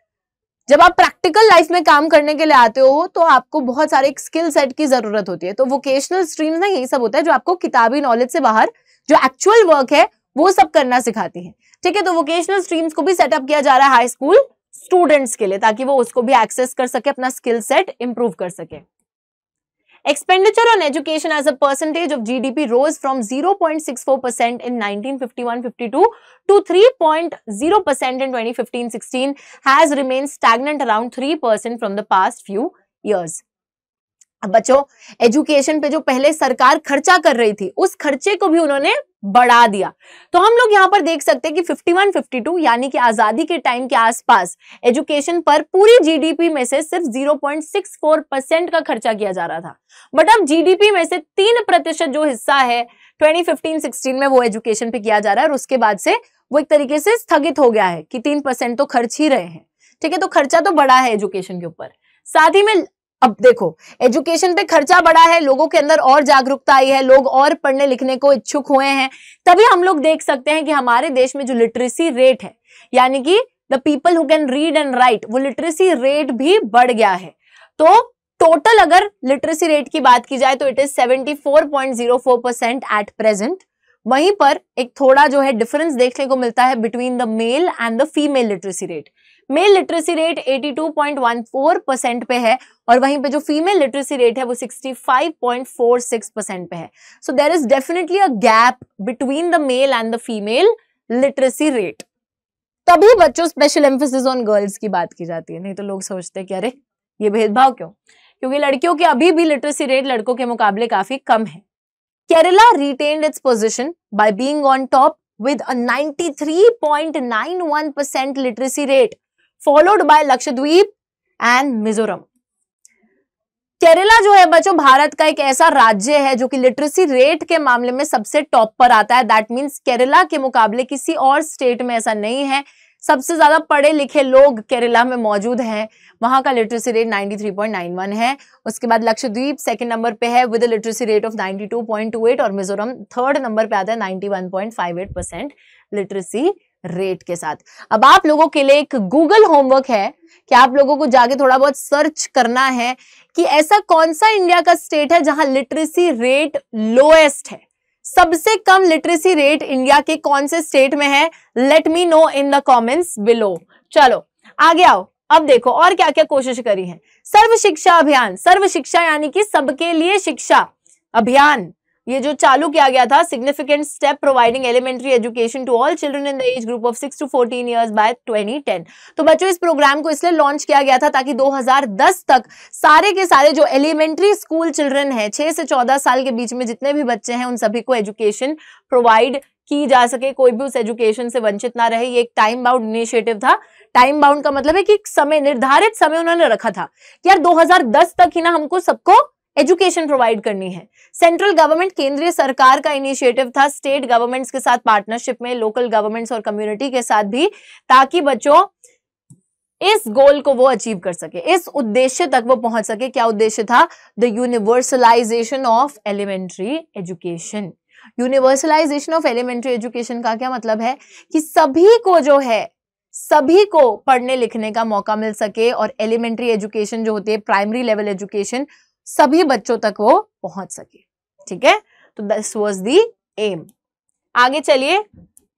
जब आप प्रैक्टिकल लाइफ में काम करने के लिए आते हो तो आपको बहुत सारे स्किल सेट की जरूरत होती है तो वोकेशनल स्ट्रीम्स ना यही सब होता है जो आपको किताबी नॉलेज से बाहर जो एक्चुअल वर्क है वो सब करना सिखाती है ठीक है तो वोकेशनल स्ट्रीम्स को भी सेटअप किया जा रहा है हाई स्कूल स्टूडेंट्स के लिए ताकि वो उसको भी एक्सेस कर सके अपना स्किल सेट इंप्रूव कर सके Expenditure on education as a percentage of GDP rose from 0.64% in 1951-52 to 3.0% in 2015-16 has remained stagnant around 3% from the past few years. बच्चों एजुकेशन पे जो पहले सरकार खर्चा कर रही थी उस खर्चे को भी उन्होंने बढ़ा दिया तो हम लोग यहाँ पर देख सकते हैं कि 51 52 यानी कि आजादी के टाइम के आसपास एजुकेशन पर पूरी जीडीपी में से सिर्फ 0.64 परसेंट का खर्चा किया जा रहा था बट अब जीडीपी में से तीन प्रतिशत जो हिस्सा है 2015-16 में वो एजुकेशन पे किया जा रहा है और उसके बाद से वो एक तरीके से स्थगित हो गया है कि तीन परसेंट तो खर्च ही रहे हैं ठीक है तो खर्चा तो बढ़ा है एजुकेशन के ऊपर साथ ही में अब देखो एजुकेशन पे खर्चा बढ़ा है लोगों के अंदर और जागरूकता आई है लोग और पढ़ने लिखने को इच्छुक हुए हैं तभी हम लोग देख सकते हैं कि हमारे देश में जो लिटरेसी रेट है यानी कि the people who can read and write वो लिटरेसी रेट भी बढ़ गया है तो टोटल अगर लिटरेसी रेट की बात की जाए तो it is seventy percent at present वहीं पर एक थोड़ा जो है डिफरेंस देखने को मिलता है between the male and the female literacy rate male literacy rate 82.14 percent पे है और वहीं पे जो फीमेल लिटरेसी रेट है वो 65.46 परसेंट पे है so there is definitely a gap between the male and the female literacy rate तभी बच्चों स्पेशल एम्फोसिस ऑन गर्ल्स की बात की जाती है नहीं तो लोग सोचते कि अरे ये भेदभाव क्यों क्योंकि लड़कियों के अभी भी लिटरेसी रेट लड़कों के मुकाबले काफी कम है Kerala retained its position by being on top nine one 93.91% literacy rate followed by Lakshadweep and Mizoram Kerala जो है बच्चों भारत का एक ऐसा राज्य है जो कि लिटरेसी रेट के मामले में सबसे टॉप पर आता है दैट मीन्स केरला के मुकाबले किसी और स्टेट में ऐसा नहीं है सबसे ज्यादा पढ़े लिखे लोग केरला में मौजूद हैं वहां का लिटरेसी रेट 93.91 है उसके बाद लक्षद्वीप सेकंड नंबर पे है विद लिटरेसी रेट ऑफ 92.28 और मिजोरम थर्ड नंबर पे आता है 91.58 परसेंट लिटरेसी रेट के साथ अब आप लोगों के लिए एक गूगल होमवर्क है कि आप लोगों को जाके थोड़ा बहुत सर्च करना है कि ऐसा कौन सा इंडिया का स्टेट है जहां लिटरेसी रेट लोएस्ट है सबसे कम लिटरेसी रेट इंडिया के कौन से स्टेट में है let me know in the comments below चलो आगे आओ अब देखो और क्या क्या कोशिश करी है सर्व शिक्षा अभियान सर्व शिक्षा यानी कि सबके लिए शिक्षा अभियान ये जो चालू किया गया था significant step providing elementary education to all children in the age group of six to fourteen years by 2010 तो बच्चों इस प्रोग्राम को इसलिए लॉन्च किया गया था ताकि 2010 तक सारे के सारे जो एलिमेंट्री स्कूल चिल्ड्रन है छह से चौदह साल के बीच में जितने भी बच्चे हैं उन सभी को एजुकेशन प्रोवाइड की जा सके कोई भी उस एजुकेशन से वंचित ना रहे ये एक टाइम बाउंड इनिशिएटिव था टाइम बाउंड का मतलब है कि समय निर्धारित समय उन्होंने रखा था कि यार 2010 तक ही ना हमको सबको एजुकेशन प्रोवाइड करनी है सेंट्रल गवर्नमेंट केंद्रीय सरकार का इनिशिएटिव था स्टेट गवर्नमेंट्स के साथ पार्टनरशिप में लोकल गवर्नमेंट्स और कम्युनिटी के साथ भी ताकि बच्चों इस गोल को वो अचीव कर सके इस उद्देश्य तक वो पहुंच सके क्या उद्देश्य था the universalisation of elementary education universalisation of elementary education का क्या मतलब है कि सभी को जो है सभी को पढ़ने लिखने का मौका मिल सके और एलिमेंट्री एजुकेशन जो होती है प्राइमरी लेवल एजुकेशन सभी बच्चों तक वो पहुंच सके ठीक है तो दिस वॉज दी एम आगे चलिए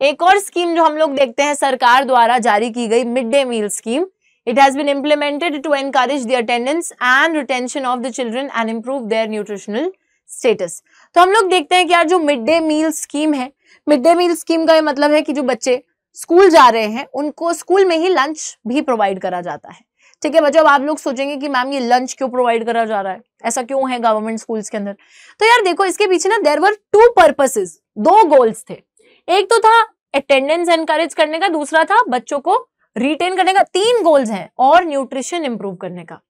एक और स्कीम जो हम लोग देखते हैं सरकार द्वारा जारी की गई mid day meal scheme it has been implemented to encourage attendance and retention of the the and improve their nutritional status तो हम लोग देखते हैं कि यार जो मिड डे मील स्कीम है मिड डे मील स्कीम का ये मतलब है कि जो बच्चे स्कूल जा रहे हैं उनको स्कूल में ही लंच भी प्रोवाइड करा जाता है ठीक है बच्चों अब आप लोग सोचेंगे कि मैम ये लंच क्यों प्रोवाइड करा जा रहा है ऐसा क्यों है गवर्नमेंट स्कूल्स के अंदर तो यार देखो इसके पीछे ना देर वर टू पर्पसेस दो गोल्स थे एक तो था अटेंडेंस एनकरेज करने का दूसरा था बच्चों को रिटेन करने का तीन गोल्स हैं और न्यूट्रिशन इंप्रूव करने का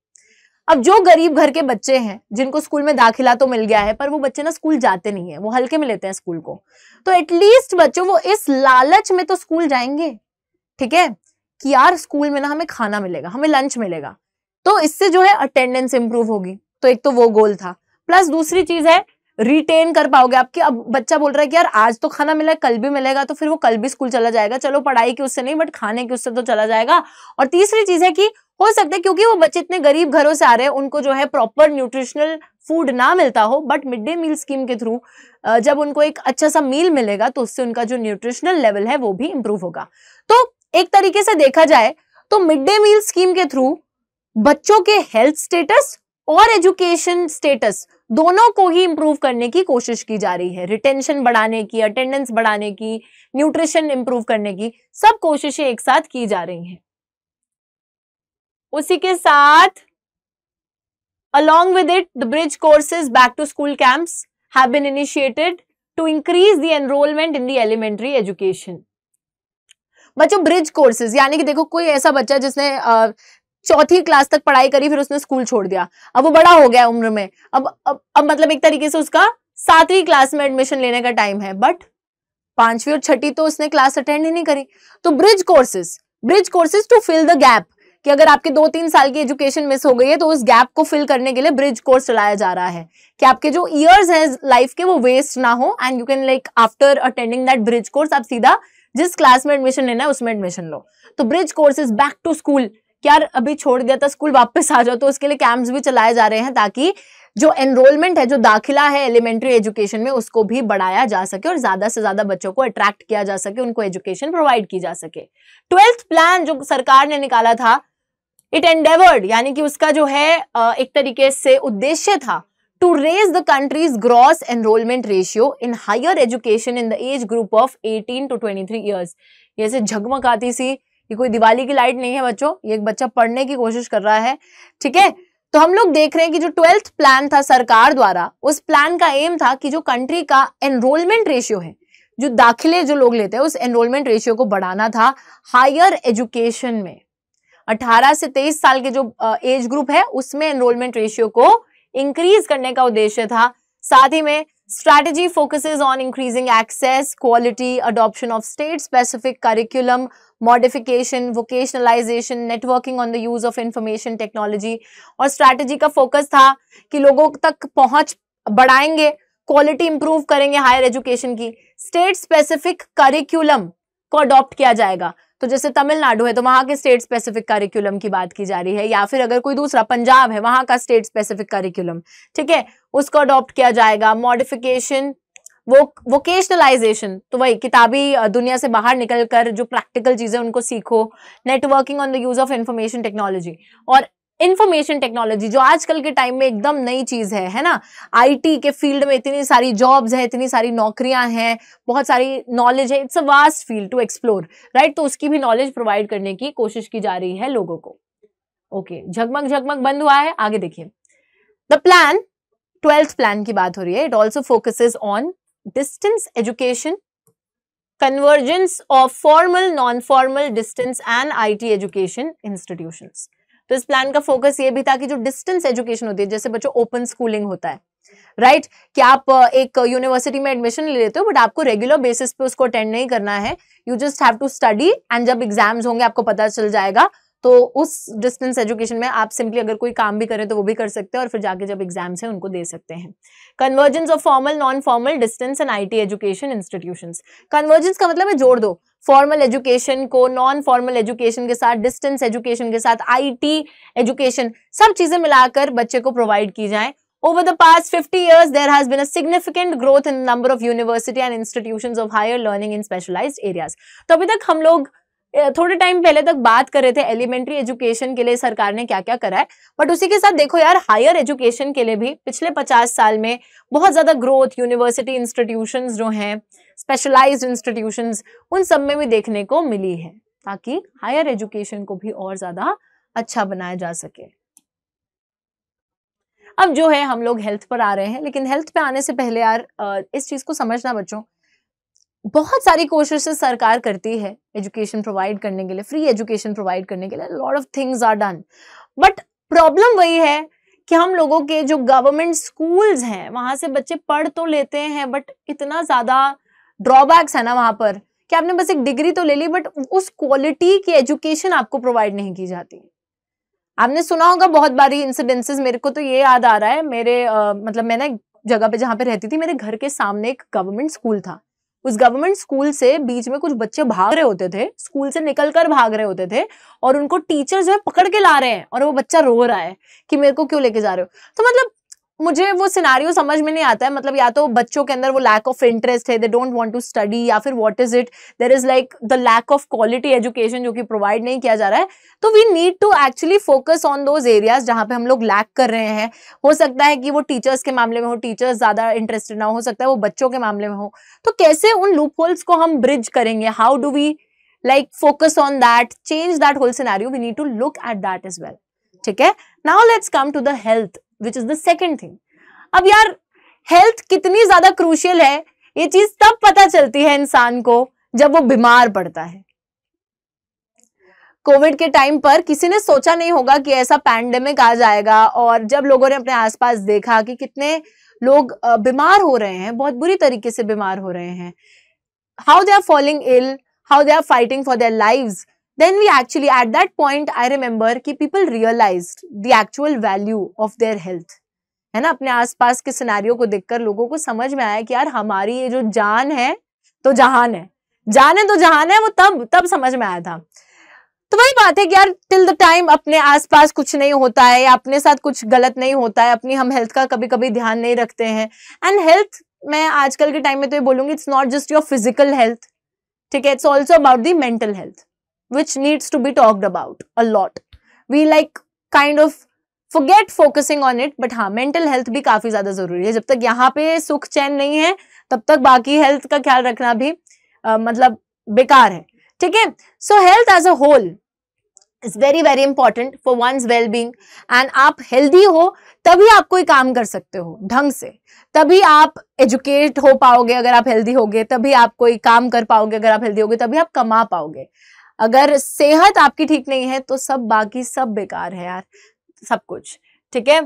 अब जो गरीब घर के बच्चे हैं जिनको स्कूल में दाखिला तो मिल गया है पर वो बच्चे ना स्कूल जाते नहीं है वो हल्के में लेते हैं स्कूल को तो एटलीस्ट बच्चों वो इस लालच में तो स्कूल जाएंगे ठीक है कि यार स्कूल में ना हमें खाना मिलेगा हमें लंच मिलेगा तो इससे जो है अटेंडेंस इंप्रूव होगी तो एक तो वो गोल था प्लस दूसरी चीज है रिटेन कर पाओगे आपके अब बच्चा बोल रहा है कि यार आज तो खाना मिला कल भी मिलेगा तो फिर वो कल भी स्कूल चला जाएगा चलो पढ़ाई की उससे नहीं बट खाने की उससे तो चला जाएगा और तीसरी चीज है कि हो सकता है क्योंकि वो बच्चे इतने गरीब घरों से आ रहे हैं उनको जो है प्रॉपर न्यूट्रिशनल फूड ना मिलता हो but mid day meal scheme के थ्रू जब उनको एक अच्छा सा मील मिलेगा तो उससे उनका जो न्यूट्रिशनल लेवल है वो भी इंप्रूव होगा तो एक तरीके से देखा जाए तो मिड डे मील स्कीम के थ्रू बच्चों के हेल्थ स्टेटस और एजुकेशन स्टेटस दोनों को ही इंप्रूव करने की कोशिश की जा रही है रिटेंशन बढ़ाने की अटेंडेंस बढ़ाने की न्यूट्रिशन इंप्रूव करने की सब कोशिशें एक साथ की जा रही हैं उसी के साथ along with it the bridge courses back to school camps have been initiated to increase the enrolment in the elementary education बच्चों ब्रिज कोर्सेज यानी कि देखो कोई ऐसा बच्चा जिसने चौथी क्लास तक पढ़ाई करी फिर उसने स्कूल छोड़ दिया अब वो बड़ा हो गया उम्र में अब अब अब मतलब एक तरीके से उसका सातवीं क्लास में एडमिशन लेने का टाइम है बट पांचवी और छठी तो उसने क्लास अटेंड ही नहीं करी तो bridge courses bridge courses to fill the gap कि अगर आपके दो तीन साल की एजुकेशन मिस हो गई है तो उस गैप को फिल करने के लिए ब्रिज कोर्स चलाया जा रहा है कि आपके जो इयर्स हैं लाइफ के वो वेस्ट ना हो and you can like after attending that bridge course आप सीधा जिस क्लास में एडमिशन लेना है उसमें एडमिशन लो तो bridge course is back to school यार अभी छोड़ दिया था स्कूल वापस आ जाओ तो उसके लिए कैंप्स भी चलाए जा रहे हैं ताकि जो एनरोलमेंट है जो दाखिला है एलिमेंट्री एजुकेशन में उसको भी बढ़ाया जा सके और ज्यादा से ज्यादा बच्चों को अट्रैक्ट किया जा सके उनको एजुकेशन प्रोवाइड की जा सके ट्वेल्थ प्लान जो सरकार ने निकाला था इट एंडेवर्ड यानी कि उसका जो है एक तरीके से उद्देश्य था to raise the country's gross enrollment ratio in higher education in the age group of 18 to 23 years. जैसे झगमगाती si ye koi दिवाली की लाइट नहीं है बच्चों ye ek bachcha पढ़ने की कोशिश कर रहा है ठीक है तो हम लोग देख रहे हैं कि जो ट्वेल्थ प्लान था सरकार द्वारा उस प्लान का एम था कि जो कंट्री का एनरोलमेंट रेशियो है जो दाखिले जो लोग लेते हैं उस एनरोलमेंट रेशियो को बढ़ाना था हायर एजुकेशन में 18 से 23 साल के जो एज ग्रुप है उसमें एनरोलमेंट रेशियो को इंक्रीज करने का उद्देश्य था साथ ही में strategy focus on increasing access quality adoption of state specific curriculum modification vocationalization networking on the use of information technology और स्ट्रैटेजी का फोकस था कि लोगों तक पहुंच बढ़ाएंगे क्वालिटी इंप्रूव करेंगे हायर एजुकेशन की स्टेट स्पेसिफिक करिकुलम को अडॉप्ट किया जाएगा तो जैसे तमिलनाडु है तो वहां के स्टेट स्पेसिफिक करिकुलम की बात की जा रही है या फिर अगर कोई दूसरा पंजाब है वहां का स्टेट स्पेसिफिक करिकुलम ठीक है उसको अडॉप्ट किया जाएगा मॉडिफिकेशन वो वोकेशनलाइजेशन तो वही किताबी दुनिया से बाहर निकल कर जो प्रैक्टिकल चीज़ें उनको सीखो networking on the use of information technology और इंफॉर्मेशन टेक्नोलॉजी जो आजकल के टाइम में एकदम नई चीज है है ना आईटी के फील्ड में इतनी सारी जॉब्स है इतनी सारी नौकरियां हैं बहुत सारी नॉलेज है it's a vast field to explore right तो उसकी भी नॉलेज प्रोवाइड करने की कोशिश की जा रही है लोगों को ओके झगमग झगमग बंद हुआ है आगे देखिए द प्लान ट्वेल्थ प्लान की बात हो रही है it also focuses on distance education convergence of formal non formal distance and IT education institution तो इस प्लान का फोकस ये भी था कि जो डिस्टेंस एजुकेशन होती है जैसे बच्चों ओपन स्कूलिंग होता है राइट right? कि आप एक यूनिवर्सिटी में एडमिशन ले लेते हो बट आपको रेगुलर बेसिस पे उसको अटेंड नहीं करना है you just have to study and जब एग्जाम्स होंगे आपको पता चल जाएगा तो उस डिस्टेंस एजुकेशन में आप सिंपली अगर कोई काम भी करें तो वो भी कर सकते हैं और फिर जाके जब एग्जाम्स हैं उनको दे सकते हैं convergence of formal non formal distance and I education institution convergence का मतलब है जोड़ दो फॉर्मल एजुकेशन को नॉन फॉर्मल एजुकेशन के साथ डिस्टेंस एजुकेशन के साथ आईटी एजुकेशन सब चीजें मिलाकर बच्चे को प्रोवाइड की जाए over the past fifty years there has been a significant growth in number of university and institution of higher learning in specialize areas तो अभी तक हम लोग थोड़े टाइम पहले तक बात कर रहे थे एलिमेंट्री एजुकेशन के लिए सरकार ने क्या क्या करा है बट उसी के साथ देखो यार हायर एजुकेशन के लिए भी पिछले पचास साल में बहुत ज्यादा ग्रोथ यूनिवर्सिटी इंस्टीट्यूशन जो हैं स्पेशलाइज इंस्टीट्यूशन उन सब में भी देखने को मिली है ताकि हायर एजुकेशन को भी और ज्यादा अच्छा बनाया जा सके अब जो है हम लोग हेल्थ पर आ रहे हैं लेकिन हेल्थ पे आने से पहले यार इस चीज को समझना बच्चों बहुत सारी कोशिशें सरकार करती है एजुकेशन प्रोवाइड करने के लिए फ्री एजुकेशन प्रोवाइड करने के लिए lot of things are done but problem वही है कि हम लोगों के जो गवर्नमेंट स्कूल्स हैं वहां से बच्चे पढ़ तो लेते हैं बट इतना ज़्यादा ड्रॉबैक्स है ना वहाँ पर कि आपने बस एक डिग्री तो ले ली बट उस क्वालिटी की एजुकेशन आपको प्रोवाइड नहीं की जाती आपने सुना होगा बहुत बारी इंसिडेंसेस मेरे को तो ये याद आ रहा है मेरे आ, मतलब मैंने जगह पे जहां पे रहती थी मेरे घर के सामने एक गवर्नमेंट स्कूल था उस गवर्नमेंट स्कूल से बीच में कुछ बच्चे भाग रहे होते थे स्कूल से निकल कर भाग रहे होते थे और उनको टीचर जो है पकड़ के ला रहे हैं और वो बच्चा रो रहा है कि मेरे को क्यों लेके जा रहे हो तो मतलब मुझे वो सिनारियो समझ में नहीं आता है मतलब या तो बच्चों के अंदर वो लैक ऑफ इंटरेस्ट है they don't want to study या फिर what is it there is like the lack of quality education जो कि प्रोवाइड नहीं किया जा रहा है तो we need to actually focus on those areas जहाँ पे हम लोग लैक कर रहे हैं हो सकता है कि वो टीचर्स के मामले में हो टीचर्स ज्यादा इंटरेस्टेड ना हो सकता है वो बच्चों के मामले में हो तो कैसे उन लूप होल्स को हम ब्रिज करेंगे how do we like focus on that change that whole scenario we need to look at that is well ठीक है now let's come to the health which is the second thing अब यार health कितनी ज्यादा crucial है ये चीज तब पता चलती है इंसान को जब वो बीमार पड़ता है कोविड के टाइम पर किसी ने सोचा नहीं होगा कि ऐसा पैंडेमिक आ जाएगा और जब लोगों ने अपने आसपास देखा कि कितने लोग बीमार हो रहे हैं बहुत बुरी तरीके से बीमार हो रहे हैं how they are following ill how they are fighting for their lives then we actually at that point i remember कि people realized the actual value of their health है ना अपने आसपास के सिनारियों को देखकर लोगों को समझ में आया कि यार हमारी ये जो जान है तो जहान है जान है तो जहान है वो तब तब समझ में आया था तो वही बात है कि यार टिल द टाइम अपने आसपास कुछ नहीं होता है या अपने साथ कुछ गलत नहीं होता है अपनी हम हेल्थ का कभी कभी ध्यान नहीं रखते हैं एंड हेल्थ मैं आजकल के टाइम में तो ये बोलूंगी it's not just your physical health ठीक है it's also about the mental health which needs to be talked about a lot. We like kind of forget focusing on it but हाँ मेंटल हेल्थ भी काफी ज्यादा जरूरी है जब तक यहाँ पे सुख चैन नहीं है तब तक बाकी हेल्थ का ख्याल रखना भी uh, मतलब बेकार है ठीक है so health as a whole is very very important for one's well being and आप हेल्दी हो तभी आप कोई काम कर सकते हो ढंग से तभी आप एजुकेट हो पाओगे अगर आप हेल्दी होगे तभी आप कोई काम कर पाओगे अगर आप हेल्दी होगे तभी आप कमा पाओगे अगर सेहत आपकी ठीक नहीं है तो सब बाकी सब बेकार है यार सब कुछ ठीक है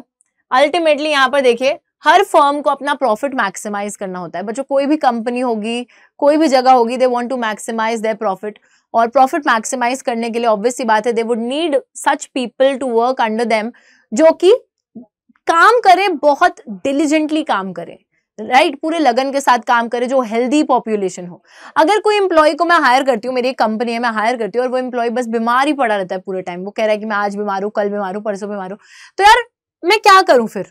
अल्टीमेटली यहाँ पर देखिए हर फर्म को अपना प्रॉफिट मैक्सिमाइज करना होता है बच्चों कोई भी कंपनी होगी कोई भी जगह होगी they want to maximize their profit और प्रॉफिट मैक्सिमाइज करने के लिए ऑब्वियसली बात है they would need such people to work under them जो कि काम करें बहुत डिलीजेंटली काम करें राइट right, पूरे लगन के साथ काम करे जो हेल्दी पॉपुलेशन हो अगर कोई एम्प्लॉय को मैं हायर करती हूँ मेरी एक कंपनी है मैं हायर करती हूँ और वो एम्प्लॉय बस बीमार ही पड़ा रहता है पूरे टाइम वो कह रहा है कि मैं आज बीमार हूँ कल बीमार हूँ परसों बीमार हूँ तो यार मैं क्या करूँ फिर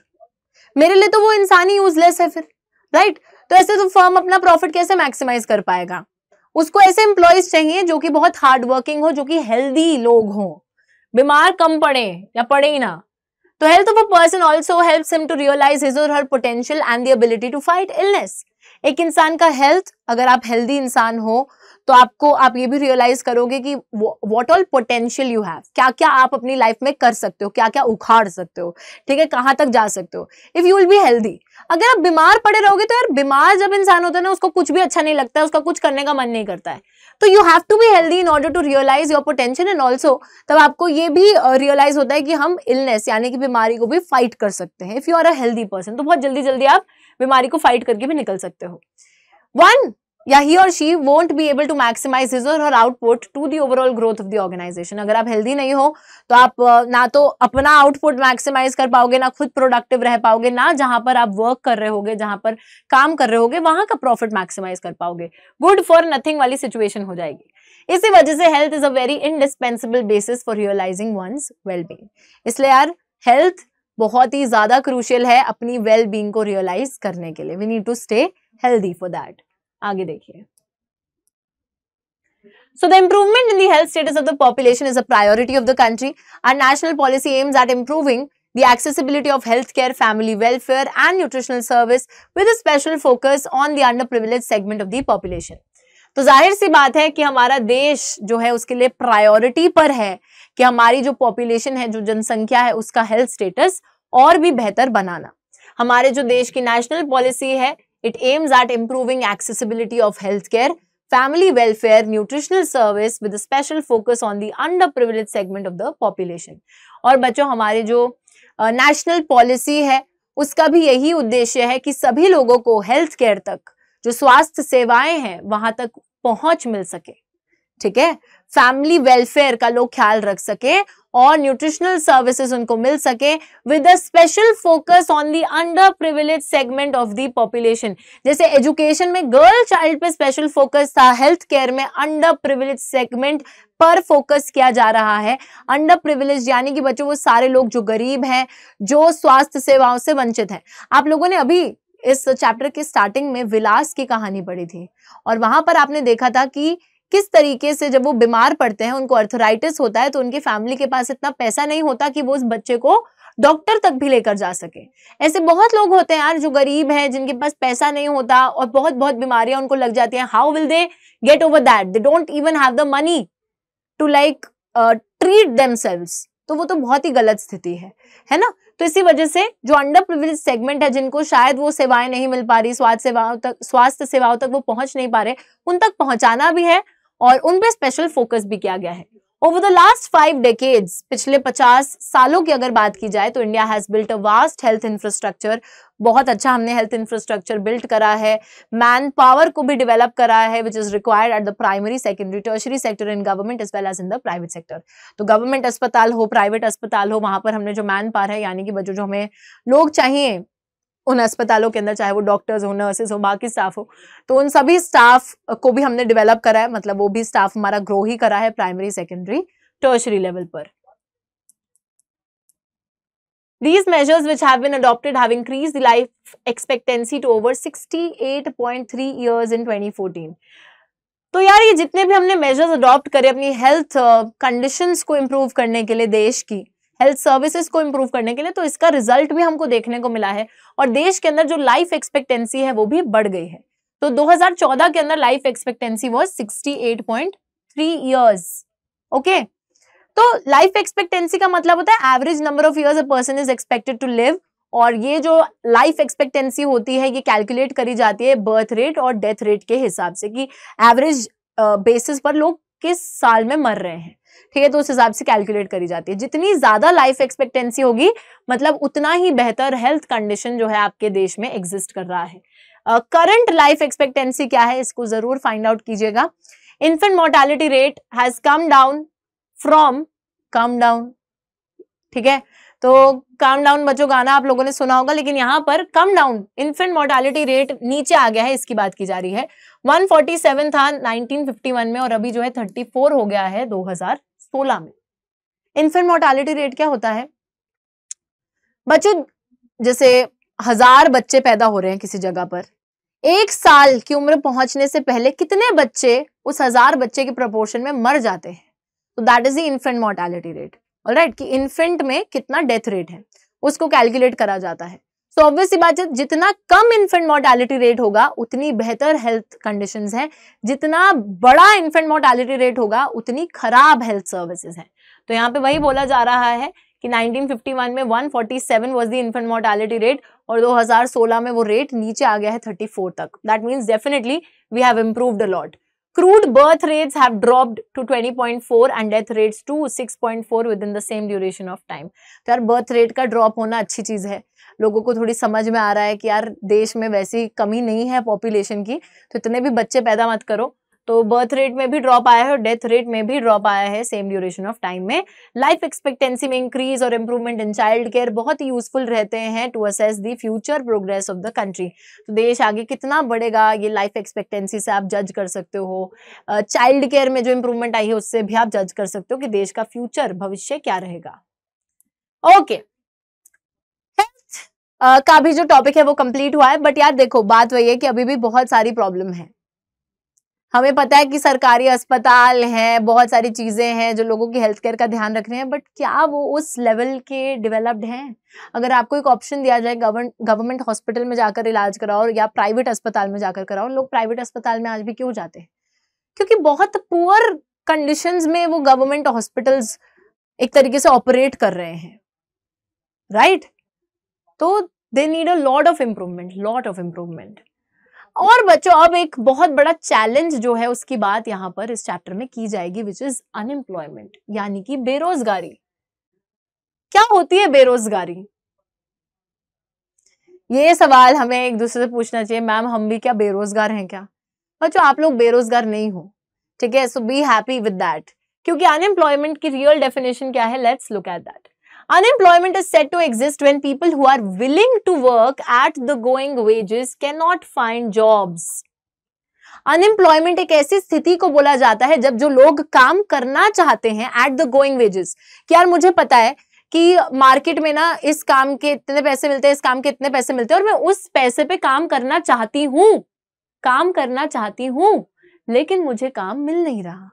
मेरे लिए तो वो इंसान ही यूजलेस है फिर राइट right? तो ऐसे तो फर्म अपना प्रॉफिट कैसे मैक्सिमाइज कर पाएगा उसको ऐसे एम्प्लॉयज चाहिए जो कि बहुत हार्डवर्किंग हो जो कि हेल्दी लोग हों बीमार कम पड़े या पड़े ही ना तो health of a person also help him to realize his or her potential and the ability to fight illness एक इंसान का हेल्थ अगर आप हेल्दी इंसान हो तो आपको आप ये भी रियलाइज करोगे कि what all potential you have क्या क्या आप अपनी लाइफ में कर सकते हो क्या क्या उखाड़ सकते हो ठीक है कहां तक जा सकते हो if you will be healthy अगर आप बीमार पड़े रहोगे तो यार बीमार जब इंसान होता है ना उसको कुछ भी अच्छा नहीं लगता है उसका कुछ करने का मन नहीं करता है तो you have to be healthy in order to realize your potential and also तब आपको ये भी रियलाइज होता है कि हम इलनेस यानी कि बीमारी को भी फाइट कर सकते हैं if you are a healthy person तो बहुत जल्दी जल्दी आप बीमारी को फाइट करके भी निकल सकते हो वन या he or she won't be able to maximize his or her output to the overall growth of the organization अगर आप हेल्दी नहीं हो तो आप ना तो अपना आउटपुट मैक्सिमाइज कर पाओगे ना खुद प्रोडक्टिव रह पाओगे ना जहां पर आप वर्क कर रहे होगे जहां पर काम कर रहे होगे वहां का प्रॉफिट मैक्सिमाइज कर पाओगे गुड फॉर नथिंग वाली सिचुएशन हो जाएगी इसी वजह से health is a very indispensable basis for realizing one's wellbeing इसलिए यार हेल्थ बहुत ही ज्यादा क्रूशियल है अपनी वेलबींग well को रियलाइज करने के लिए we need to stay healthy for that आगे देखिए So the improvement in the health status of the population is a priority of the country. Our national policy aims at improving the accessibility of healthcare, family welfare and nutritional service with a special focus on the underprivileged segment of the population. तो जाहिर सी बात है कि हमारा देश जो है उसके लिए प्रायोरिटी पर है कि हमारी जो पॉपुलेशन है जो जनसंख्या है उसका हेल्थ स्टेटस और भी बेहतर बनाना हमारे जो देश की नेशनल पॉलिसी है It aims at improving accessibility of healthcare, family welfare, nutritional service with a special focus on the underprivileged segment of the population. और बच्चों हमारे जो नेशनल uh, पॉलिसी है उसका भी यही उद्देश्य है कि सभी लोगों को हेल्थ केयर तक जो स्वास्थ्य सेवाएं हैं वहां तक पहुंच मिल सके ठीक है फैमिली वेलफेयर का लोग ख्याल रख सके और न्यूट्रिशनल सर्विसेज उनको मिल सके with a special focus on the under privilege segment of the population जैसे एजुकेशन में गर्ल चाइल्ड पे स्पेशल फोकस था हेल्थ केयर में अंडर प्रिविलेज सेगमेंट पर फोकस किया जा रहा है अंडर प्रिविलेज यानी कि बच्चों वो सारे लोग जो गरीब हैं जो स्वास्थ्य सेवाओं से वंचित हैं आप लोगों ने अभी इस चैप्टर के स्टार्टिंग में विलास की कहानी पढ़ी थी और वहां पर आपने देखा था कि किस तरीके से जब वो बीमार पड़ते हैं उनको अर्थराइटिस होता है तो उनकी फैमिली के पास इतना पैसा नहीं होता कि वो उस बच्चे को डॉक्टर तक भी लेकर जा सके ऐसे बहुत लोग होते हैं यार जो गरीब हैं जिनके पास पैसा नहीं होता और बहुत बहुत बीमारियां उनको लग जाती हैं how will they get over that they don't even have the money to like treat them तो वो तो बहुत ही गलत स्थिति है है ना तो इसी वजह से जो अंडर प्रिविलेज सेगमेंट है जिनको शायद वो सेवाएं नहीं मिल पा रही स्वास्थ्य सेवाओं तक स्वास्थ्य सेवाओं तक वो पहुंच नहीं पा रहे उन तक पहुंचाना भी है और उन पर स्पेशल फोकस भी किया गया है over the last five decades पिछले पचास सालों की अगर बात की जाए तो India has built a vast health infrastructure बहुत अच्छा हमने हेल्थ इंफ्रास्ट्रक्चर बिल्ट करा है मैन पावर को भी डेवलप करा है which is required at the primary secondary tertiary sector in government as well as in the private sector तो गवर्नमेंट अस्पताल हो प्राइवेट अस्पताल हो वहां पर हमने जो मैन पावर है यानी कि बच्चों जो हमें लोग चाहिए उन अस्पतालों के अंदर चाहे वो डॉक्टर्स हो नर्सेज हो बाकी स्टाफ हो तो उन सभी स्टाफ को भी हमने डेवलप करा है मतलब वो भी स्टाफ हमारा ग्रो ही करा है प्राइमरी सेकेंडरी टर्शरी लेवल पर These measures which have been adopted have increased the life expectancy to over 68.3 years in 2014. तो यार ये जितने भी हमने मेजर्स अडॉप्ट करे अपनी हेल्थ कंडीशंस uh, को इम्प्रूव करने के लिए देश की हेल्थ सर्विसेज को इम्प्रूव करने के लिए तो इसका रिजल्ट भी हमको देखने को मिला है और देश के अंदर जो लाइफ एक्सपेक्टेंसी है वो भी बढ़ गई है तो 2014 के अंदर life expectancy was 68.3 years okay तो लाइफ एक्सपेक्टेंसी का मतलब होता है average number of years a person is expected to live और ये जो लाइफ एक्सपेक्टेंसी होती है ये कैलकुलेट करी जाती है बर्थ रेट और डेथ रेट के हिसाब से कि एवरेज बेसिस पर लोग किस साल में मर रहे हैं ठीक है तो उस हिसाब से कैलकुलेट करी जाती है जितनी ज्यादा लाइफ एक्सपेक्टेंसी होगी मतलब उतना ही बेहतर हेल्थ कंडीशन जो है आपके देश में एग्जिस्ट कर रहा है करंट लाइफ एक्सपेक्टेंसी क्या है इसको जरूर फाइंड आउट कीजिएगा infant mortality rate has come down from come down ठीक है तो कम डाउन बच्चों गाना आप लोगों ने सुना होगा लेकिन यहाँ पर come down infant mortality rate नीचे आ गया है इसकी बात की जा रही है 147 था 1951 में और अभी जो है 34 हो गया है 2016 में इन्फेंट मोर्टालिटी रेट क्या होता है बच्चों जैसे हजार बच्चे पैदा हो रहे हैं किसी जगह पर एक साल की उम्र पहुंचने से पहले कितने बच्चे उस हजार बच्चे के प्रपोर्शन में मर जाते हैं तो that is the infant mortality rate right कि इन्फेंट में कितना डेथ रेट है उसको कैलकुलेट करा जाता है सो ऑब्वियसली बात है जितना कम इन्फेंट मोर्टेलिटी रेट होगा उतनी बेहतर हेल्थ कंडीशंस हैं जितना बड़ा इन्फेंट मोर्टेलिटी रेट होगा उतनी खराब हेल्थ सर्विसेज हैं तो यहाँ पे वही बोला जा रहा है कि 1951 में 147 was the infant mortality rate और 2016 में वो रेट नीचे आ गया है 34 तक that means definitely we have improved a lot birth birth rates have dropped to 20.4 and death rates to 6.4 in the same duration of time तो यार बर्थ रेट का ड्रॉप होना अच्छी चीज है लोगों को थोड़ी समझ में आ रहा है कि यार देश में वैसी कमी नहीं है पॉपुलेशन की तो इतने भी बच्चे पैदा मत करो तो बर्थ रेट में भी ड्रॉप आया है और डेथ रेट में भी ड्रॉप आया है सेम ड्यूरेशन ऑफ टाइम में लाइफ एक्सपेक्टेंसी में इंक्रीज और इम्प्रूवमेंट इन चाइल्ड केयर बहुत ही यूजफुल रहते हैं to assess the future progress of the country तो देश आगे कितना बढ़ेगा ये लाइफ एक्सपेक्टेंसी से आप जज कर सकते हो चाइल्ड केयर में जो इम्प्रूवमेंट आई है उससे भी आप जज कर सकते हो कि देश का फ्यूचर भविष्य क्या रहेगा ओके okay. का भी जो टॉपिक है वो कंप्लीट हुआ है बट यार देखो बात वही है कि अभी भी बहुत सारी प्रॉब्लम है हमें पता है कि सरकारी अस्पताल हैं बहुत सारी चीज़ें हैं जो लोगों की हेल्थ केयर का ध्यान रख रहे हैं बट क्या वो उस लेवल के डेवलप्ड हैं अगर आपको एक ऑप्शन दिया जाए गवर्नमेंट हॉस्पिटल में जाकर इलाज कराओ या प्राइवेट अस्पताल में जाकर कराओ लोग प्राइवेट अस्पताल में आज भी क्यों जाते हैं क्योंकि बहुत पुअर कंडीशंस में वो गवर्नमेंट हॉस्पिटल्स एक तरीके से ऑपरेट कर रहे हैं राइट right? तो they need a lot of improvement lot of improvement और बच्चों अब एक बहुत बड़ा चैलेंज जो है उसकी बात यहाँ पर इस चैप्टर में की जाएगी विच इज अनएम्प्लॉयमेंट यानी कि बेरोजगारी क्या होती है बेरोजगारी ये सवाल हमें एक दूसरे से पूछना चाहिए मैम हम भी क्या बेरोजगार हैं क्या बच्चों आप लोग बेरोजगार नहीं हो ठीक है so be happy with that क्योंकि अनएम्प्लॉयमेंट की रियल डेफिनेशन क्या है let's look at that Unemployment is said to exist when people who are willing to work at the going wages cannot find jobs. Unemployment एक ऐसी स्थिति को बोला जाता है जब जो लोग काम करना चाहते हैं एट द गोइंग वेजेस कि यार मुझे पता है कि मार्केट में ना इस काम के इतने पैसे मिलते हैं इस काम के इतने पैसे मिलते हैं और मैं उस पैसे पे काम करना चाहती हूँ काम करना चाहती हूँ लेकिन मुझे काम मिल नहीं रहा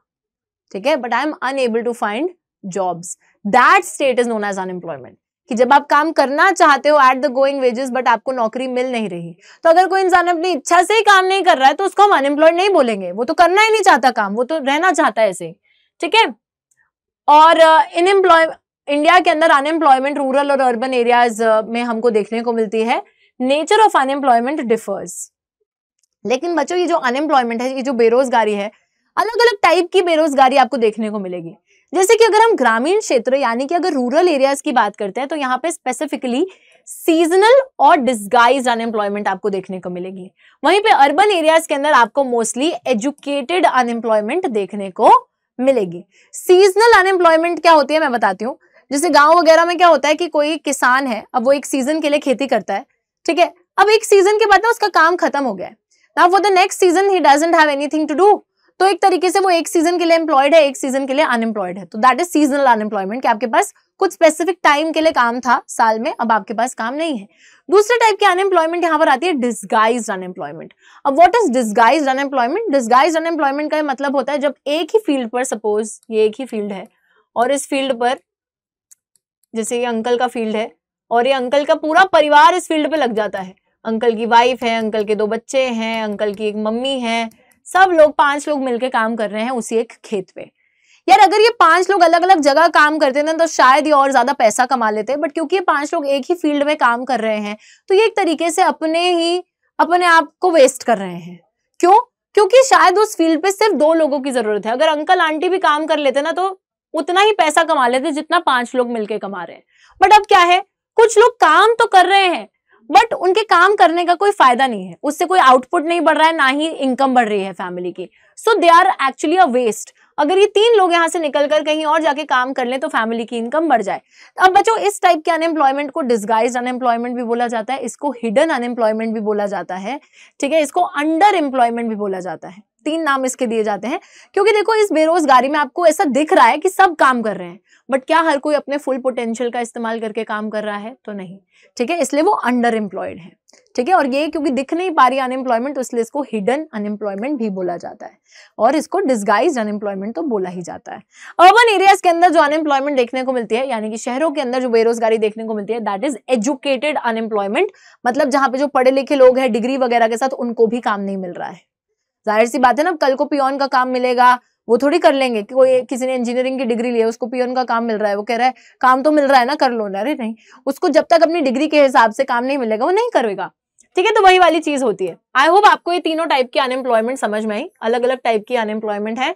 ठीक है but I am unable to find jobs that state is known as unemployment कि जब आप काम करना चाहते हो at the going wages but आपको नौकरी मिल नहीं रही तो अगर कोई इंसान अपनी इच्छा से ही काम नहीं कर रहा है तो उसको हम अनएम्प्लॉयड नहीं बोलेंगे वो तो करना ही नहीं चाहता काम वो तो रहना चाहता है ऐसे ठीक है और इनएम्प्लॉय uh, इंडिया के अंदर अनएम्प्लॉयमेंट रूरल और अर्बन एरियाज uh, में हमको देखने को मिलती है नेचर ऑफ अनएम्प्लॉयमेंट डिफर्स लेकिन बच्चों ये जो अनएम्प्लॉयमेंट है ये जो बेरोजगारी है अलग अलग टाइप की बेरोजगारी आपको देखने को मिलेगी जैसे कि अगर हम ग्रामीण क्षेत्र यानी कि अगर रूरल एरियाज की बात करते हैं तो यहाँ पे स्पेसिफिकली सीजनल और डिस्गाइज अनएम्प्लॉयमेंट आपको देखने को मिलेगी वहीं पे अर्बन एरियाज के अंदर आपको मोस्टली एजुकेटेड अनएम्प्लॉयमेंट देखने को मिलेगी सीजनल अनएम्प्लॉयमेंट क्या होती है मैं बताती हूँ जैसे गांव वगैरह में क्या होता है कि कोई किसान है अब वो एक सीजन के लिए खेती करता है ठीक है अब एक सीजन के बाद ना उसका काम खत्म हो गया है ना for the next season he doesn't have anything to do तो एक तरीके से वो एक सीजन के लिए एम्प्लॉयड है एक सीजन के लिए अनएम्प्लॉयड है तो दैट इज सीजनल अनएम्प्लॉयमेंट कि आपके पास कुछ स्पेसिफिक टाइम के लिए काम था साल में अब आपके पास काम नहीं है दूसरे टाइप की अनएम्प्लॉयमेंट यहाँ पर आती है डिस्गाइज अनएम्प्लॉयमेंट अब what is disguise unemployment disguise unemployment का मतलब होता है जब एक ही फील्ड पर सपोज ये एक ही फील्ड है और इस फील्ड पर जैसे ये अंकल का फील्ड है और ये अंकल का पूरा परिवार इस फील्ड पर लग जाता है अंकल की वाइफ है अंकल के दो बच्चे हैं अंकल की एक मम्मी है सब लोग पांच लोग मिलकर काम कर रहे हैं उसी एक खेत पे यार अगर ये पांच लोग अलग अलग जगह काम करते ना तो शायद ये और ज्यादा पैसा कमा लेते बट क्योंकि ये पांच लोग एक ही फील्ड में काम कर रहे हैं तो ये एक तरीके से अपने ही अपने आप को वेस्ट कर रहे हैं क्यों क्योंकि शायद उस फील्ड पे सिर्फ दो लोगों की जरूरत है अगर अंकल आंटी भी काम कर लेते ना तो उतना ही पैसा कमा लेते जितना पांच लोग मिलकर कमा रहे हैं बट अब क्या है कुछ लोग काम तो कर रहे हैं बट उनके काम करने का कोई फायदा नहीं है उससे कोई आउटपुट नहीं बढ़ रहा है ना ही इनकम बढ़ रही है फैमिली की so they are actually a waste अगर ये तीन लोग यहाँ से निकलकर कहीं और जाके काम कर ले तो फैमिली की इनकम बढ़ जाए अब बच्चों इस टाइप के अनएम्प्लॉयमेंट को डिस्गाइज अनएम्प्लॉयमेंट भी बोला जाता है इसको हिडन अनएम्प्लॉयमेंट भी बोला जाता है ठीक है इसको अंडर एम्प्लॉयमेंट भी बोला जाता है तीन नाम इसके दिए जाते हैं क्योंकि देखो इस बेरोजगारी में आपको ऐसा दिख रहा है कि सब काम कर रहे हैं बट क्या हर कोई अपने फुल पोटेंशियल का इस्तेमाल करके काम कर रहा है तो नहीं ठीक है इसलिए वो अंडर एम्प्लॉयड है ठीक है और ये क्योंकि दिख नहीं पा रही अनएम्प्लॉयमेंट तो इसलिए इसको हिडन अनएम्प्लॉयमेंट भी बोला जाता है और इसको डिस्गाइज अनएम्प्लॉयमेंट तो बोला ही जाता है अर्बन एरियाज के अंदर जो अनएम्प्लॉयमेंट देखने को मिलती है यानी कि शहरों के अंदर जो बेरोजगारी देखने को मिलती है दैट इज एजुकेटेड अनएम्प्लॉयमेंट मतलब जहां पे जो पढ़े लिखे लोग हैं डिग्री वगैरह के साथ उनको भी काम नहीं मिल रहा है जाहिर सी बात है ना कल को पियोन का काम मिलेगा वो थोड़ी कर लेंगे कि कोई हम्म। किसी ने इंजीनियरिंग की डिग्री है उसको पीओन का काम मिल रहा है वो कह रहा है काम तो मिल रहा है ना कर लो ना अरे नहीं उसको जब तक अपनी डिग्री के हिसाब से काम नहीं मिलेगा वो नहीं करेगा ठीक है तो वही वाली चीज होती है आई होप आपको ये तीनों टाइप की अनएम्प्लॉयमेंट समझ में आई अलग अलग टाइप की अनएम्प्लॉयमेंट है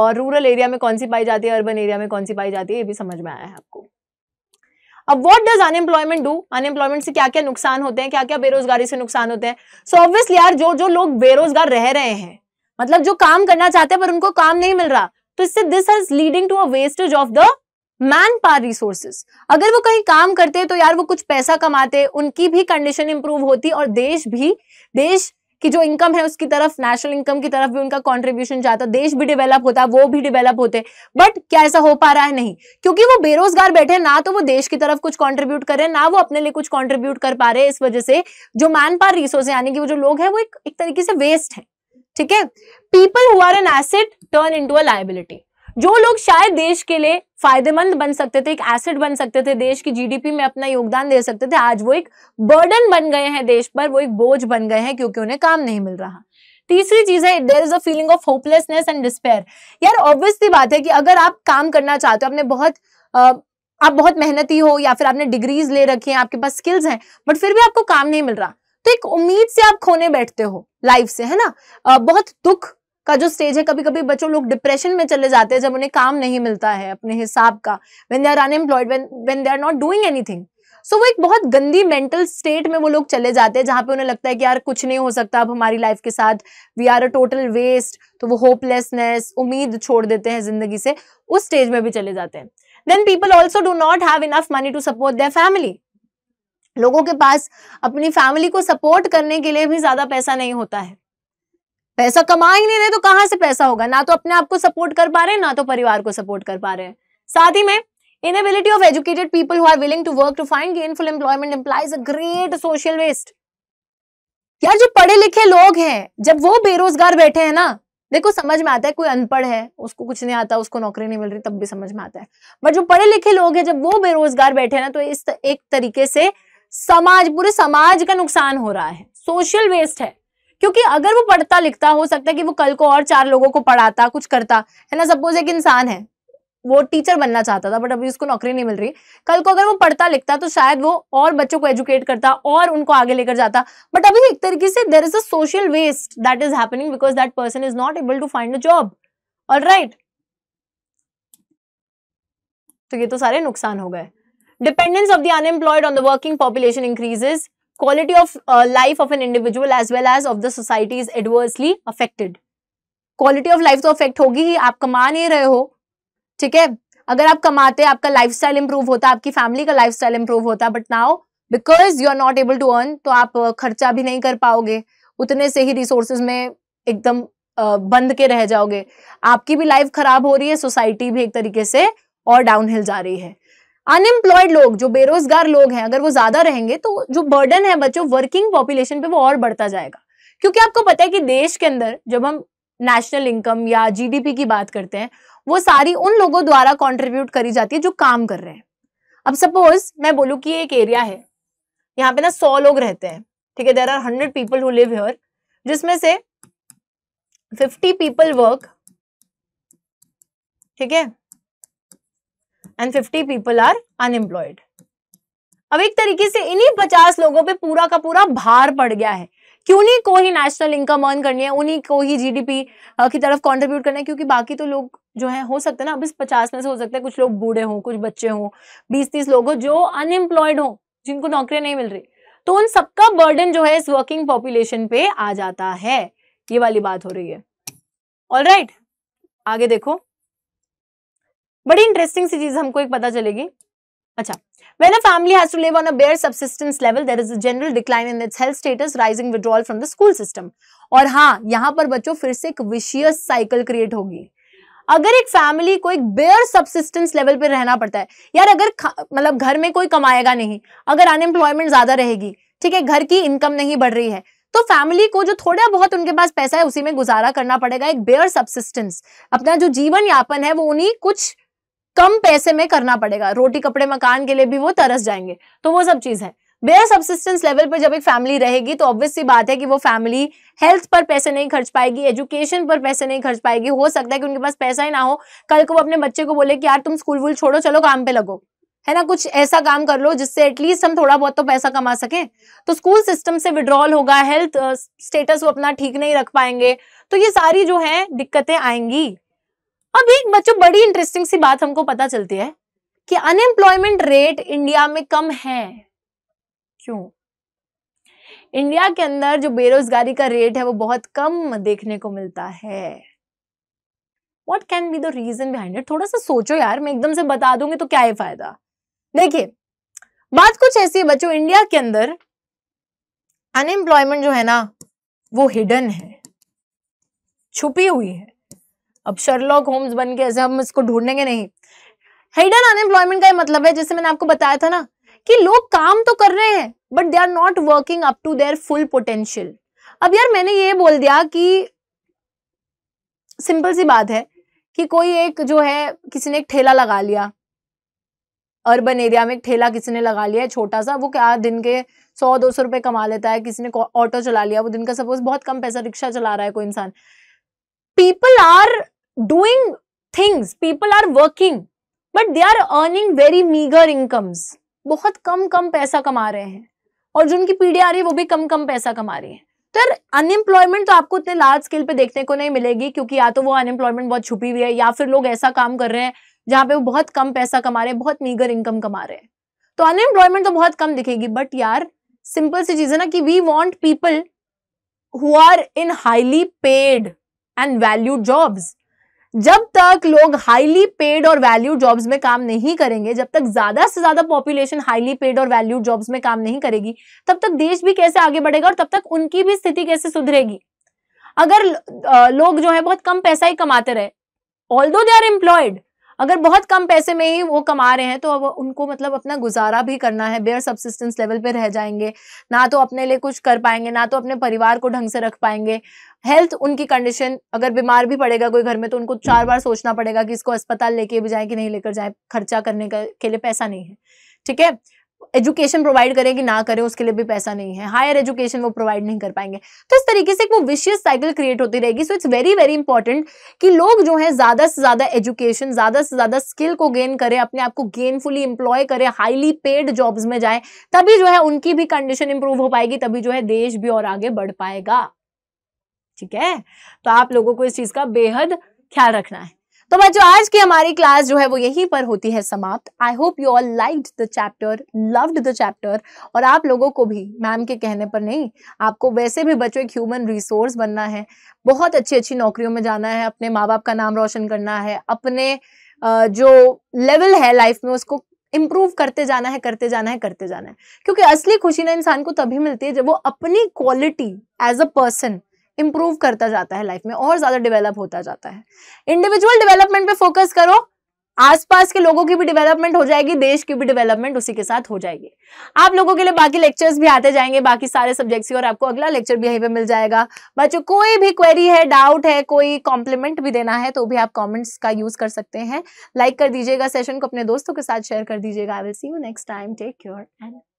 और रूरल एरिया में कौन सी पाई जाती है अर्बन एरिया में कौन सी पाई जाती है ये भी समझ में आया है आपको अब what does unemployment do unemployment से क्या क्या नुकसान होते हैं क्या क्या बेरोजगारी से नुकसान होते हैं सो so ऑब्वियसली यार जो जो लोग बेरोजगार रह रहे हैं मतलब जो काम करना चाहते हैं पर उनको काम नहीं मिल रहा तो इससे this is leading to a wastage of the man power resources अगर वो कहीं काम करते तो यार वो कुछ पैसा कमाते उनकी भी कंडीशन इंप्रूव होती और देश भी देश कि जो इनकम है उसकी तरफ नेशनल इनकम की तरफ भी उनका कंट्रीब्यूशन जाता देश भी डेवलप होता वो भी डेवलप होते बट क्या ऐसा हो पा रहा है नहीं क्योंकि वो बेरोजगार बैठे ना तो वो देश की तरफ कुछ कॉन्ट्रीब्यूट करे ना वो अपने लिए कुछ कॉन्ट्रीब्यूट कर पा रहे इस वजह से जो मैन पावर रिसोर्स यानी कि वो जो लोग हैं वो एक, एक तरीके से वेस्ट है ठीक है people who are an asset turn into a liability जो लोग शायद देश के लिए फायदेमंद बन सकते थे एक एसेट बन सकते थे देश की जीडीपी में अपना योगदान दे सकते थे आज वो एक बर्डन बन गए हैं देश पर वो एक बोझ बन गए हैं क्योंकि उन्हें काम नहीं मिल रहा तीसरी चीज है there is a feeling of hopelessness and despair यार ऑब्वियसली बात है कि अगर आप काम करना चाहते हो आपने बहुत आ, आप बहुत मेहनती हो या फिर आपने डिग्रीज ले रखी है आपके पास स्किल्स हैं बट फिर भी आपको काम नहीं मिल रहा तो एक उम्मीद से आप खोने बैठते हो लाइफ से है ना आ, बहुत दुख का जो स्टेज है कभी कभी बच्चों लोग डिप्रेशन में चले जाते हैं जब उन्हें काम नहीं मिलता है अपने हिसाब का when they are unemployed when they are not doing anything so वो एक बहुत गंदी मेंटल स्टेट में वो लोग चले जाते हैं जहां पे उन्हें लगता है कि यार कुछ नहीं हो सकता अब हमारी लाइफ के साथ we are a total waste तो वो होपलेसनेस उम्मीद छोड़ देते हैं जिंदगी से उस स्टेज में भी चले जाते हैं then people also do not have enough money to support their family लोगों के पास अपनी फैमिली को सपोर्ट करने के लिए भी ज्यादा पैसा नहीं होता है पैसा कमा ही नहीं रहे तो कहाँ से पैसा होगा ना तो अपने आप को सपोर्ट कर पा रहे हैं ना तो परिवार को सपोर्ट कर पा रहे हैं साथ ही में inability of educated people who are willing to work to find gainful employment employs a great social waste यार जो पढ़े लिखे लोग हैं जब वो बेरोजगार बैठे हैं ना देखो समझ में आता है कोई अनपढ़ है उसको कुछ नहीं आता उसको नौकरी नहीं मिल रही तब भी समझ में आता है बट जो पढ़े लिखे लोग हैं जब वो बेरोजगार बैठे हैं ना तो इस एक तरीके से समाज पूरे समाज का नुकसान हो रहा है सोशल वेस्ट है क्योंकि अगर वो पढ़ता लिखता हो सकता है कि वो कल को और चार लोगों को पढ़ाता कुछ करता है ना सपोज एक इंसान है वो टीचर बनना चाहता था बट अभी उसको नौकरी नहीं मिल रही कल को अगर वो पढ़ता लिखता तो शायद वो और बच्चों को एजुकेट करता और उनको आगे लेकर जाता बट अभी एक तरीके से there is a social waste that is happening because that person is not able to find a job all right तो ये तो सारे नुकसान हो गए dependence of the unemployed on the working population increases quality of uh, life of an individual as well as of the society is adversely quality of life तो affect होगी ही आप कमा नहीं रहे हो ठीक है अगर आप कमाते आपका लाइफ स्टाइल इंप्रूव होता आपकी फैमिली का लाइफ स्टाइल इंप्रूव होता but now because you are not able to earn तो आप uh, खर्चा भी नहीं कर पाओगे उतने से ही रिसोर्सेज में एकदम uh, बंद के रह जाओगे आपकी भी लाइफ खराब हो रही है सोसाइटी भी एक तरीके से और डाउन हिल जा रही है अनएम्प्लॉयड लोग जो बेरोजगार लोग हैं अगर वो ज्यादा रहेंगे तो जो बर्डन है बच्चों वर्किंग पॉपुलेशन पे वो और बढ़ता जाएगा क्योंकि आपको पता है कि देश के अंदर जब हम नेशनल इनकम या जीडीपी की बात करते हैं वो सारी उन लोगों द्वारा कॉन्ट्रीब्यूट करी जाती है जो काम कर रहे हैं अब सपोज मैं बोलूँ की एक एरिया है यहाँ पे ना सौ लोग रहते हैं ठीक है there are hundred people who live here जिसमें से फिफ्टी पीपल वर्क ठीक है and fifty people are unemployed अब एक तरीके से इन्हीं पचास लोगों पे पूरा का पूरा भार पड़ गया है क्यों नहीं को ही नेशनल इनकम अर्न करनी है उन्हीं को ही जीडीपी की तरफ कंट्रीब्यूट करना है क्योंकि बाकी तो लोग जो है हो सकते हैं ना अब इस पचास में से हो सकता है कुछ लोग बूढ़े हों कुछ बच्चे हों बीस तीस लोग हो जो अनएम्प्लॉयड हों जिनको नौकरियां नहीं मिल रही तो उन सबका बर्डन जो है इस वर्किंग पॉपुलेशन पे आ जाता है ये वाली बात हो रही है ऑल right, आगे देखो बड़ी इंटरेस्टिंग सी चीज हमको एक पता चलेगी अच्छा when a family has to live on a bare subsistence level there is a general decline in its health status rising withdrawal from the school system और हाँ यहाँ पर बच्चों फिर से एक विशियस साइकिल क्रिएट होगी अगर एक फैमिली को एक बेयर सब्सिस्टेंस लेवल पे रहना पड़ता है यार अगर मतलब घर में कोई कमाएगा नहीं अगर अनएम्प्लॉयमेंट ज्यादा रहेगी ठीक है घर की इनकम नहीं बढ़ रही है तो फैमिली को जो थोड़ा बहुत उनके पास पैसा है उसी में गुजारा करना पड़ेगा एक बेयर सब्सिस्टेंस अपना जो जीवन यापन है वो उन्हीं कुछ कम पैसे में करना पड़ेगा रोटी कपड़े मकान के लिए भी वो तरस जाएंगे तो वो सब चीज है बेयर सब्सिस्टेंस लेवल पर जब एक फैमिली रहेगी तो ऑब्वियस सी बात है कि वो फैमिली हेल्थ पर पैसे नहीं खर्च पाएगी एजुकेशन पर पैसे नहीं खर्च पाएगी हो सकता है कि उनके पास पैसा ही ना हो कल को वो अपने बच्चे को बोले कि यार तुम स्कूल वूल छोड़ो चलो काम पे लगो है ना कुछ ऐसा काम कर लो जिससे एटलीस्ट हम थोड़ा बहुत तो पैसा कमा सके तो स्कूल सिस्टम से विड्रॉल होगा हेल्थ स्टेटस वो अपना ठीक नहीं रख पाएंगे तो ये सारी जो है दिक्कतें आएंगी अब एक बच्चों बड़ी इंटरेस्टिंग सी बात हमको पता चलती है कि अनएम्प्लॉयमेंट रेट इंडिया में कम है क्यों इंडिया के अंदर जो बेरोजगारी का रेट है वो बहुत कम देखने को मिलता है what can be the reason behind it थोड़ा सा सोचो यार मैं एकदम से बता दूंगी तो क्या है फायदा देखिए बात कुछ ऐसी है बच्चों इंडिया के अंदर अनएम्प्लॉयमेंट जो है ना वो हिडन है छुपी हुई है अब शर्लॉक होम्स बन के ऐसे हम इसको ढूंढेंगे नहीं हिडन अनएम्प्लॉयमेंट का मतलब है जैसे मैंने आपको बताया था ना कि लोग काम तो कर रहे हैं but they are not working up to their full potential अब यार मैंने ये बोल दिया कि सिंपल सी बात है कि कोई एक जो है किसी ने एक ठेला लगा लिया अर्बन एरिया में एक ठेला किसी ने लगा लिया है छोटा सा वो क्या दिन के सौ दो सौ रुपए कमा लेता है किसी ने ऑटो चला लिया वो दिन का सपोज बहुत कम पैसा रिक्शा चला रहा है कोई इंसान people are doing things people are working but they are earning very meager incomes बहुत कम कम पैसा कमा रहे हैं और जो उनकी पीढ़ी आ रही है वो भी कम कम पैसा कमा रही है तो यार अनएम्प्लॉयमेंट तो आपको इतने लार्ज स्केल पे देखने को नहीं मिलेगी क्योंकि या तो वो अनएम्प्लॉयमेंट बहुत छुपी हुई है या फिर लोग ऐसा काम कर रहे हैं जहां पे वो बहुत कम पैसा कमा रहे हैं बहुत मीगर इनकम कमा रहे हैं तो अनएम्प्लॉयमेंट तो बहुत कम दिखेगी बट यार सिंपल सी चीज है ना कि we want people who are in highly paid and valued jobs जब तक लोग हाईली पेड और वैल्यूड जॉब्स में काम नहीं करेंगे जब तक ज्यादा से ज्यादा पॉपुलेशन हाईली पेड और वैल्यूड जॉब्स में काम नहीं करेगी तब तक देश भी कैसे आगे बढ़ेगा और तब तक उनकी भी स्थिति कैसे सुधरेगी अगर लोग जो है बहुत कम पैसा ही कमाते रहे ऑल दो दे आर एम्प्लॉयड अगर बहुत कम पैसे में ही वो कमा रहे हैं तो अब उनको मतलब अपना गुजारा भी करना है बेयर सब्सिस्टेंस लेवल पे रह जाएंगे ना तो अपने लिए कुछ कर पाएंगे ना तो अपने परिवार को ढंग से रख पाएंगे हेल्थ उनकी कंडीशन अगर बीमार भी पड़ेगा कोई घर में तो उनको चार बार सोचना पड़ेगा कि इसको अस्पताल लेके भी जाए कि नहीं लेकर जाए खर्चा करने का के लिए पैसा नहीं है ठीक है एजुकेशन प्रोवाइड करें कि ना करें उसके लिए भी पैसा नहीं है हायर एजुकेशन वो प्रोवाइड नहीं कर पाएंगे तो इस तरीके से एक वो विशियस साइकिल क्रिएट होती रहेगी so it's very very important कि लोग जो है ज्यादा से ज्यादा एजुकेशन ज्यादा से ज्यादा स्किल को गेन करें अपने आप को गेनफुली इंप्लॉय करें हाईली पेड जॉब्स में जाए तभी जो है उनकी भी कंडीशन इंप्रूव हो पाएगी तभी जो है देश भी और आगे बढ़ पाएगा ठीक है तो आप लोगों को इस चीज का बेहद ख्याल रखना है तो बच्चों आज की हमारी क्लास जो है वो यहीं पर होती है समाप्त I hope you all liked the chapter loved the chapter और आप लोगों को भी मैम के कहने पर नहीं आपको वैसे भी बच्चों एक ह्यूमन रिसोर्स बनना है बहुत अच्छी अच्छी नौकरियों में जाना है अपने माँ बाप का नाम रोशन करना है अपने जो लेवल है लाइफ में उसको इम्प्रूव करते जाना है करते जाना है करते जाना है क्योंकि असली खुशी ना इंसान को तभी मिलती है जब वो अपनी quality as a person improve करता जाता है लाइफ में और ज्यादा डेवलप होता जाता है इंडिविजुअल डेवलपमेंट पे फोकस करो आसपास के लोगों की भी डेवलपमेंट हो जाएगी देश की भी डेवलपमेंट उसी के साथ हो जाएगी आप लोगों के लिए बाकी लेक्चर्स भी आते जाएंगे बाकी सारे सब्जेक्ट्स की और आपको अगला लेक्चर भी यहीं पे मिल जाएगा बच्चों कोई भी क्वेरी है डाउट है कोई कॉम्प्लीमेंट भी देना है तो भी आप कॉमेंट्स का यूज कर सकते हैं लाइक कर दीजिएगा सेशन को अपने दोस्तों के साथ शेयर कर दीजिएगा I will see you next time take care and